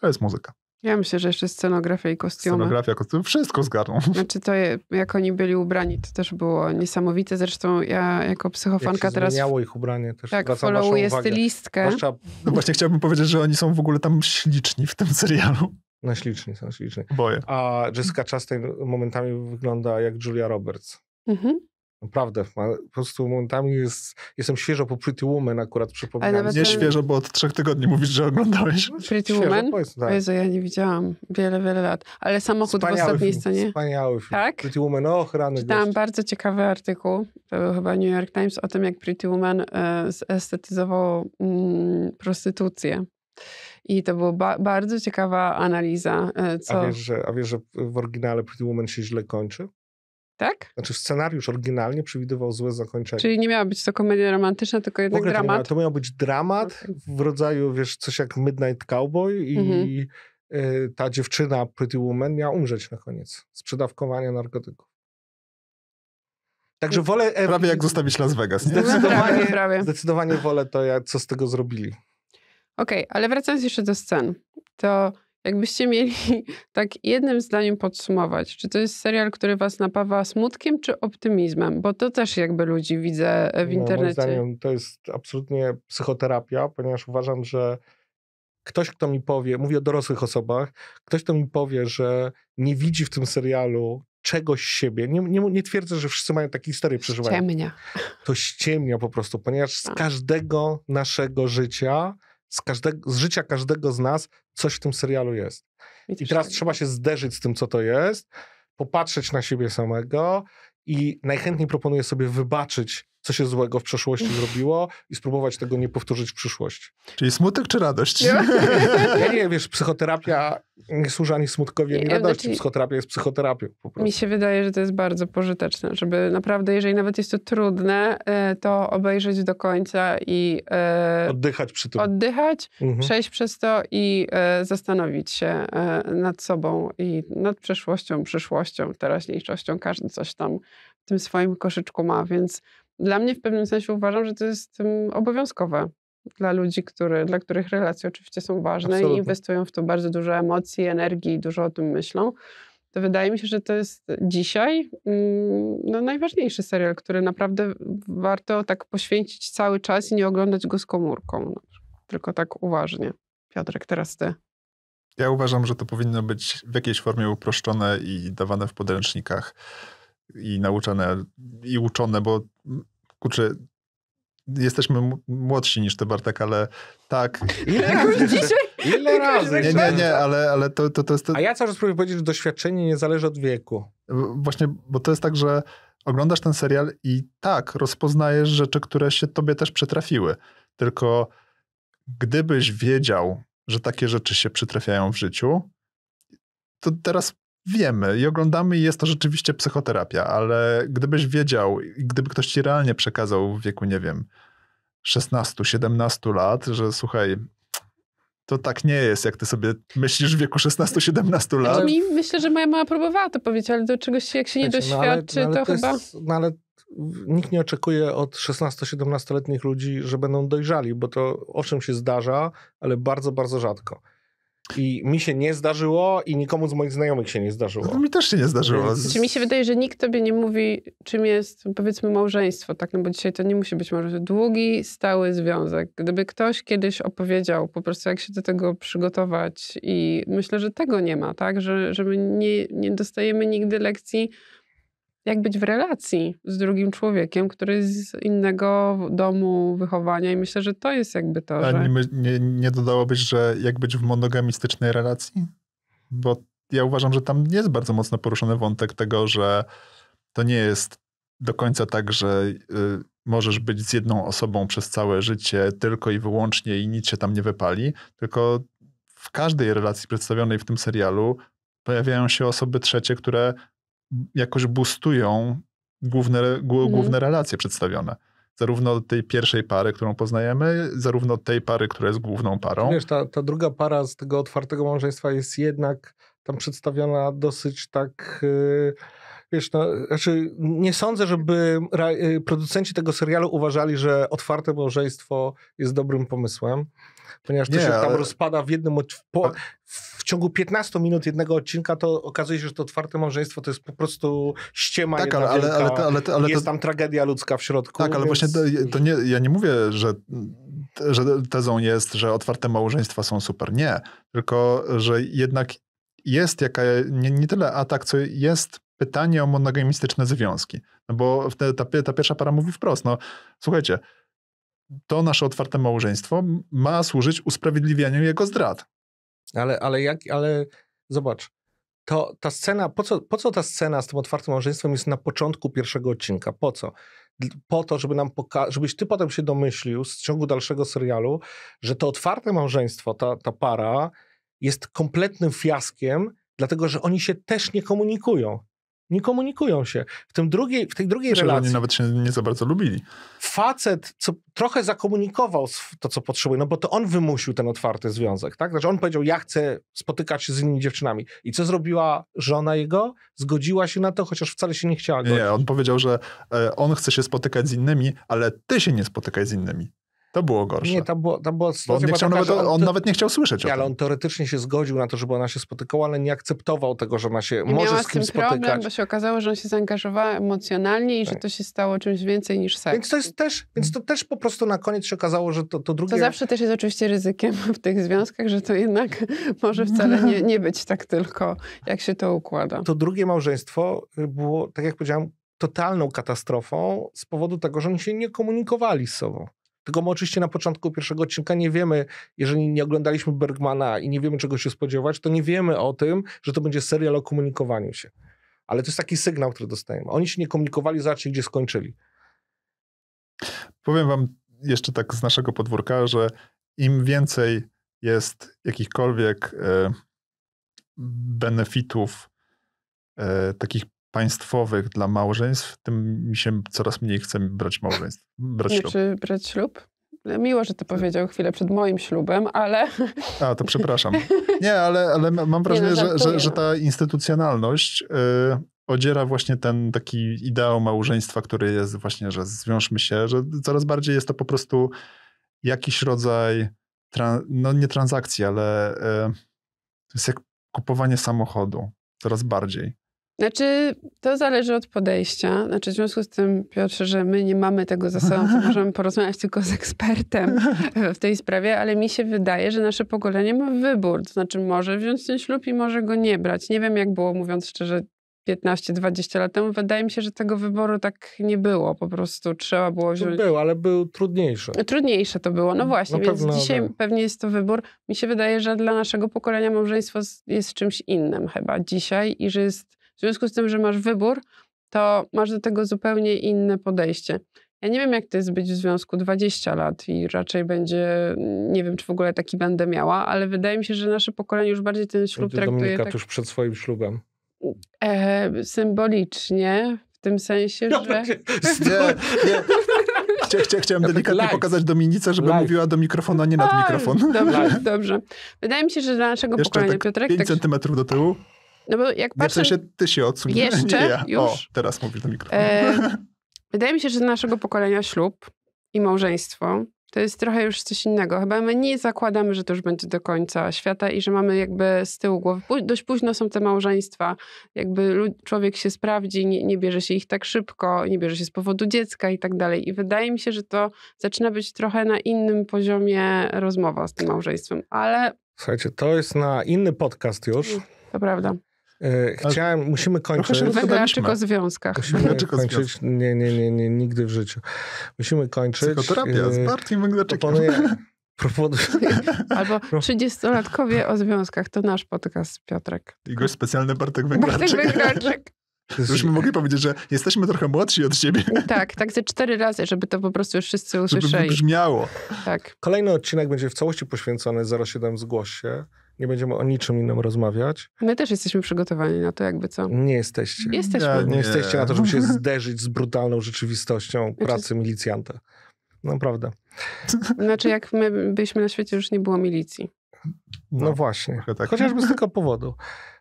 to jest muzyka. Ja myślę, że jeszcze scenografia i kostiumy. Scenografia, kostiumy, wszystko zgarną. <laughs> Znaczy to, jak oni byli ubrani, to też było niesamowite. Zresztą ja jako psychofanka jak teraz... zmieniało ich ubranie też. Tak, followuję stylistkę. Zwłaszcza... No właśnie chciałbym powiedzieć, że oni są w ogóle tam śliczni w tym serialu. No śliczni są, śliczni. Boję. A Jessica Chastain momentami wygląda jak Julia Roberts. Mhm. Naprawdę, po prostu momentami jest, jestem świeżo po Pretty Woman akurat przypominam. nie świeżo, bo od trzech tygodni mówisz, że oglądałeś. <laughs> Pretty świeżo, Woman? Powiedz, tak. Jezu, ja nie widziałam wiele, wiele lat. Ale samochód wspaniały w ostatniej film, scenie. Wspaniały film. Tak? Pretty Woman, och rany. Czytałam gość. bardzo ciekawy artykuł, to był chyba New York Times, o tym jak Pretty Woman y, prostytucję. I to była ba bardzo ciekawa analiza. E, co... A, wiesz, że, a wiesz, że w oryginale Pretty Woman się źle kończy? Tak? Znaczy scenariusz oryginalnie przewidywał złe zakończenie. Czyli nie miała być to komedia romantyczna, tylko jednak Ogóle, dramat. To miał, to miał być dramat w rodzaju, wiesz, coś jak Midnight Cowboy i mhm. Y, ta dziewczyna Pretty Woman miała umrzeć na koniec z przedawkowania narkotyków. Także wolę... Prawie jak zostawić Las Vegas, Zdecydowanie, prawie, prawie. zdecydowanie wolę to, jak, co z tego zrobili. Okej, okay, ale wracając jeszcze do scen, to Jakbyście mieli <laughs> tak jednym zdaniem podsumować, czy to jest serial, który was napawa smutkiem czy optymizmem? Bo to też jakby ludzi widzę e, w internecie. moim zdaniem to jest absolutnie psychoterapia, ponieważ uważam, że ktoś, kto mi powie, mówię o dorosłych osobach, ktoś, kto mi powie, że nie widzi w tym serialu czegoś siebie, nie, nie, nie twierdzę, że wszyscy mają takie historie przeżywania. Ściemnia. To ściemnia po prostu, ponieważ z każdego naszego życia z, każdego, z życia każdego z nas coś w tym serialu jest. I teraz tak. trzeba się zderzyć z tym, co to jest, popatrzeć na siebie samego i najchętniej proponuję sobie wybaczyć co się złego w przeszłości zrobiło i spróbować tego nie powtórzyć w przyszłości. Czyli smutek czy radość? Nie, <laughs> nie wiesz, psychoterapia nie służy ani smutkowi, ani e, radości. Znaczy, psychoterapia jest psychoterapią. Mi się wydaje, że to jest bardzo pożyteczne, żeby naprawdę, jeżeli nawet jest to trudne, e, to obejrzeć do końca i... E, oddychać przy tym. Oddychać, mhm. przejść przez to i zastanowić się nad sobą i nad przeszłością, przyszłością, teraźniejszością. Każdy coś tam w tym swoim koszyczku ma, więc dla mnie w pewnym sensie uważam, że to jest obowiązkowe dla ludzi, który, dla których relacje oczywiście są ważne Absolutnie. i inwestują w to bardzo dużo emocji, energii i dużo o tym myślą. To wydaje mi się, że to jest dzisiaj mm, no, najważniejszy serial, który naprawdę warto tak poświęcić cały czas i nie oglądać go z komórką. No, tylko tak uważnie. Piotrek, teraz ty. Ja uważam, że to powinno być w jakiejś formie uproszczone i dawane w podręcznikach i nauczane, i uczone, bo kurczę, jesteśmy młodsi niż ty Bartek, ale tak. Ile, razy, <laughs> ile razy? Tak nie, nie, nie, ale, ale to, to, to jest... A ja cały czas próbuję powiedzieć, że doświadczenie nie zależy od wieku. Właśnie, bo to jest tak, że oglądasz ten serial i tak, rozpoznajesz rzeczy, które się tobie też przytrafiły. Tylko gdybyś wiedział, że takie rzeczy się przytrafiają w życiu, to teraz wiemy i oglądamy i jest to rzeczywiście psychoterapia, ale gdybyś wiedział, gdyby ktoś ci realnie przekazał w wieku, nie wiem, 16-17 lat, że słuchaj, to tak nie jest, jak ty sobie myślisz w wieku 16-17 lat. Znaczy, mi, myślę, że moja mama próbowała to powiedzieć, ale do czegoś, jak się nie doświadczy, no ale, no ale to, to chyba... Jest, no ale nikt nie oczekuje od 16-17-letnich ludzi, że będą dojrzali, bo to o czym się zdarza, ale bardzo, bardzo rzadko. I mi się nie zdarzyło i nikomu z moich znajomych się nie zdarzyło. No, mi też się nie zdarzyło. Czy znaczy, mi się wydaje, że nikt tobie nie mówi, czym jest powiedzmy małżeństwo, tak? No bo dzisiaj to nie musi być małżeństwo. Długi, stały związek. Gdyby ktoś kiedyś opowiedział po prostu, jak się do tego przygotować i myślę, że tego nie ma, tak? Że, że my nie, nie dostajemy nigdy lekcji jak być w relacji z drugim człowiekiem, który jest z innego domu wychowania i myślę, że to jest jakby to, A że... nie, nie, nie że jak być w monogamistycznej relacji? Bo ja uważam, że tam jest bardzo mocno poruszony wątek tego, że to nie jest do końca tak, że y, możesz być z jedną osobą przez całe życie tylko i wyłącznie i nic się tam nie wypali, tylko w każdej relacji przedstawionej w tym serialu pojawiają się osoby trzecie, które jakoś bustują główne, mhm. główne mhm. relacje przedstawione zarówno tej pierwszej pary, którą poznajemy, zarówno tej pary, która jest główną parą. Wiesz, ta, ta druga para z tego otwartego małżeństwa jest jednak tam przedstawiona dosyć tak. Y, wiesz, no, znaczy nie sądzę, żeby y, producenci tego serialu uważali, że otwarte małżeństwo jest dobrym pomysłem ponieważ to nie, się tam rozpada w jednym po, w ciągu 15 minut jednego odcinka, to okazuje się, że to otwarte małżeństwo to jest po prostu ściema tak, ale, ale, ale, ale, ale Jest tam tragedia ludzka w środku. Tak, ale właśnie to, nie, ja nie mówię, że, że tezą jest, że otwarte małżeństwa są super. Nie, tylko, że jednak jest jaka, nie, nie tyle atak, co jest pytanie o monogamistyczne związki. No bo ta, ta pierwsza para mówi wprost, no słuchajcie, to nasze otwarte małżeństwo ma służyć usprawiedliwianiu jego zdrad. Ale, ale, jak, ale zobacz, to ta scena, po co, po co ta scena z tym otwartym małżeństwem jest na początku pierwszego odcinka? Po co? Po to, żeby nam poka- żebyś ty potem się domyślił z ciągu dalszego serialu, że to otwarte małżeństwo, ta, ta para jest kompletnym fiaskiem, dlatego że oni się też nie komunikują. Nie komunikują się. W, tym drugiej, w tej drugiej Myślę, znaczy, relacji. Oni nawet się nie za bardzo lubili. Facet co, trochę zakomunikował to, co potrzebuje, no bo to on wymusił ten otwarty związek, tak? Znaczy on powiedział, ja chcę spotykać się z innymi dziewczynami. I co zrobiła żona jego? Zgodziła się na to, chociaż wcale się nie chciała godzić. Nie, on powiedział, że e, on chce się spotykać z innymi, ale ty się nie spotykaj z innymi. To było gorsze. Nie, to było, to była sytuacja... On, nawet, taka, on, on nawet nie chciał słyszeć nie, o tym. Ale on teoretycznie się zgodził na to, żeby ona się spotykała, ale nie akceptował tego, że ona się I może z, z kim spotykać. Problem, bo się okazało, że on się zaangażował emocjonalnie i tak. że to się stało czymś więcej niż seks. Więc to, jest też, więc to też po prostu na koniec się okazało, że to, to drugie... To zawsze też jest oczywiście ryzykiem w tych związkach, że to jednak <laughs> może wcale nie, nie być tak tylko, jak się to układa. To drugie małżeństwo było, tak jak powiedziałam, totalną katastrofą z powodu tego, że oni się nie komunikowali z sobą. Tylko my oczywiście na początku pierwszego odcinka nie wiemy, jeżeli nie oglądaliśmy Bergmana i nie wiemy czego się spodziewać, to nie wiemy o tym, że to będzie serial o komunikowaniu się. Ale to jest taki sygnał, który dostajemy. Oni się nie komunikowali, zobaczcie gdzie skończyli. Powiem wam jeszcze tak z naszego podwórka, że im więcej jest jakichkolwiek e, benefitów e, takich państwowych dla małżeństw, tym mi się coraz mniej chce brać małżeństw, brać ślub. Czy znaczy, brać ślub? Miło, że ty powiedział chwilę przed moim ślubem, ale... A, to przepraszam. <laughs> Nie, ale, ale mam no, wrażenie, no, że, że, że, ta instytucjonalność yy, odziera właśnie ten taki ideał małżeństwa, który jest właśnie, że zwiążmy się, że coraz bardziej jest to po prostu jakiś rodzaj, no nie transakcji, ale yy, to jest jak kupowanie samochodu, coraz bardziej. Znaczy, to zależy od podejścia. Znaczy, w związku z tym, Piotrze, że my nie mamy tego zasobu, to możemy <laughs> porozmawiać tylko z ekspertem w tej sprawie, ale mi się wydaje, że nasze pokolenie ma wybór. To znaczy, może wziąć ten ślub i może go nie brać. Nie wiem, jak było, mówiąc szczerze, 15-20 lat temu. Wydaje mi się, że tego wyboru tak nie było. Po prostu trzeba było wziąć... był, ale był trudniejszy. Trudniejsze to było, no właśnie. No więc pewno, dzisiaj no. pewnie jest to wybór. Mi się wydaje, że dla naszego pokolenia małżeństwo jest czymś innym chyba dzisiaj i że jest związku z tym, że masz wybór, to masz do tego zupełnie inne podejście. Ja nie wiem, jak to jest być w związku 20 lat i raczej będzie, nie wiem, czy w ogóle taki będę miała, ale wydaje mi się, że nasze pokolenie już bardziej ten ślub Dominika traktuje Dominika tak... tuż przed swoim ślubem. E, symbolicznie, w tym sensie, no, że... <laughs> Nie, nie. Chcia, chcia, chciałem ja delikatnie pokazać Dominice, żeby mówiła do mikrofonu, a nie nad a, mikrofon. Dobrze, dobrze. Wydaje mi się, że dla naszego Jeszcze pokolenia, tak Piotrek... 5 tak... centymetrów do tyłu. No bo jak patrzę... Nie, w sensie ty się odsunąłeś. Jeszcze? Nie ja. Już? O, teraz mówisz do mikrofonu. E, <laughs> wydaje mi się, że dla naszego pokolenia ślub i małżeństwo to jest trochę już coś innego. Chyba my nie zakładamy, że to już będzie do końca świata i że mamy jakby z tyłu głowy. Dość późno są te małżeństwa. Jakby człowiek się sprawdzi, nie, nie bierze się ich tak szybko, nie bierze się z powodu dziecka i tak dalej. I wydaje mi się, że to zaczyna być trochę na innym poziomie rozmowa z tym małżeństwem, ale... Słuchajcie, to jest na inny podcast już. Mm, to prawda. E, chciałem, musimy kończyć. Wygraczyk o związkach. Musimy <laughs> kończyć. Nie, nie, nie, nie, nigdy w życiu. Musimy kończyć. Psychoterapia e, z <laughs> Proponuję, Albo 30-latkowie o związkach. To nasz podcast, Piotrek. I gość specjalny Bartek Węglarczyk. Bartek Węglarczyk. Żebyśmy mogli powiedzieć, że jesteśmy trochę młodsi od siebie. Tak, tak ze cztery razy, żeby to po prostu już wszyscy usłyszeli. Żeby brzmiało. Tak. Kolejny odcinek będzie w całości poświęcony 07 zgłosie nie będziemy o niczym innym rozmawiać. My też jesteśmy przygotowani na to, jakby co. Nie jesteście. Jesteśmy. Ja, nie, nie. jesteście na to, żeby się <laughs> zderzyć z brutalną rzeczywistością znaczy- pracy milicjanta. Naprawdę. Znaczy, jak my byliśmy na świecie, już nie było milicji. No, no właśnie. Tak. Chociażby z tego powodu.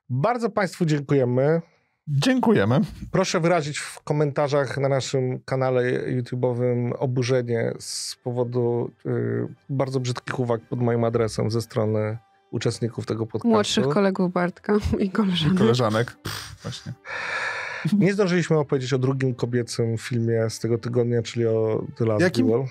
Bardzo Państwu dziękujemy. Dziękujemy. Proszę wyrazić w komentarzach na naszym kanale YouTube'owym oburzenie z powodu y, bardzo brzydkich uwag pod moim adresem ze strony uczestników tego podcastu. Młodszych kolegów Bartka i koleżanek. I koleżanek, właśnie. <laughs> Nie zdążyliśmy opowiedzieć o drugim kobiecym filmie z tego tygodnia, czyli o The Last Jakim? Duel.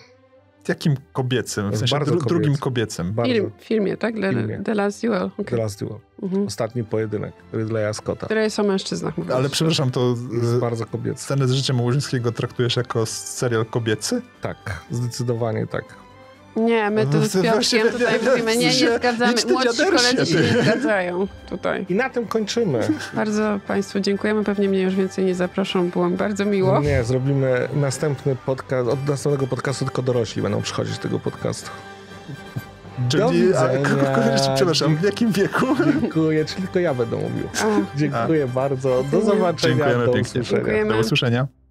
Jakim kobiecym? W sensie bardzo dru drugim kobiecym. Bardzo. Film, filmie, tak? Le, filmie. The Last Duel. Okay. The Last Duel. Mhm. Ostatni pojedynek Ridleya Scotta. Który jest o mężczyznach. Mówię. Ale przepraszam, to jest y, bardzo kobiecy. scenę z życia Małżyńskiego traktujesz jako serial kobiecy? Tak, zdecydowanie tak. Nie, my tu z Piotrkiem tutaj mówimy, nie, nie zgadzamy. Młodsi koledzy się nie zgadzają tutaj. I na tym kończymy. Bardzo Państwu dziękujemy, pewnie mnie już więcej nie zaproszą, było mi bardzo miło. Nie, zrobimy następny podcast, od następnego podcastu tylko dorośli będą przychodzić z tego podcastu. Czyli, a, przepraszam, w jakim wieku? Dziękuję, czyli tylko ja będę mówił. Dziękuję a. bardzo, do zobaczenia, Dziękujemy do pięknie. usłyszenia. Dziękujemy. Do usłyszenia.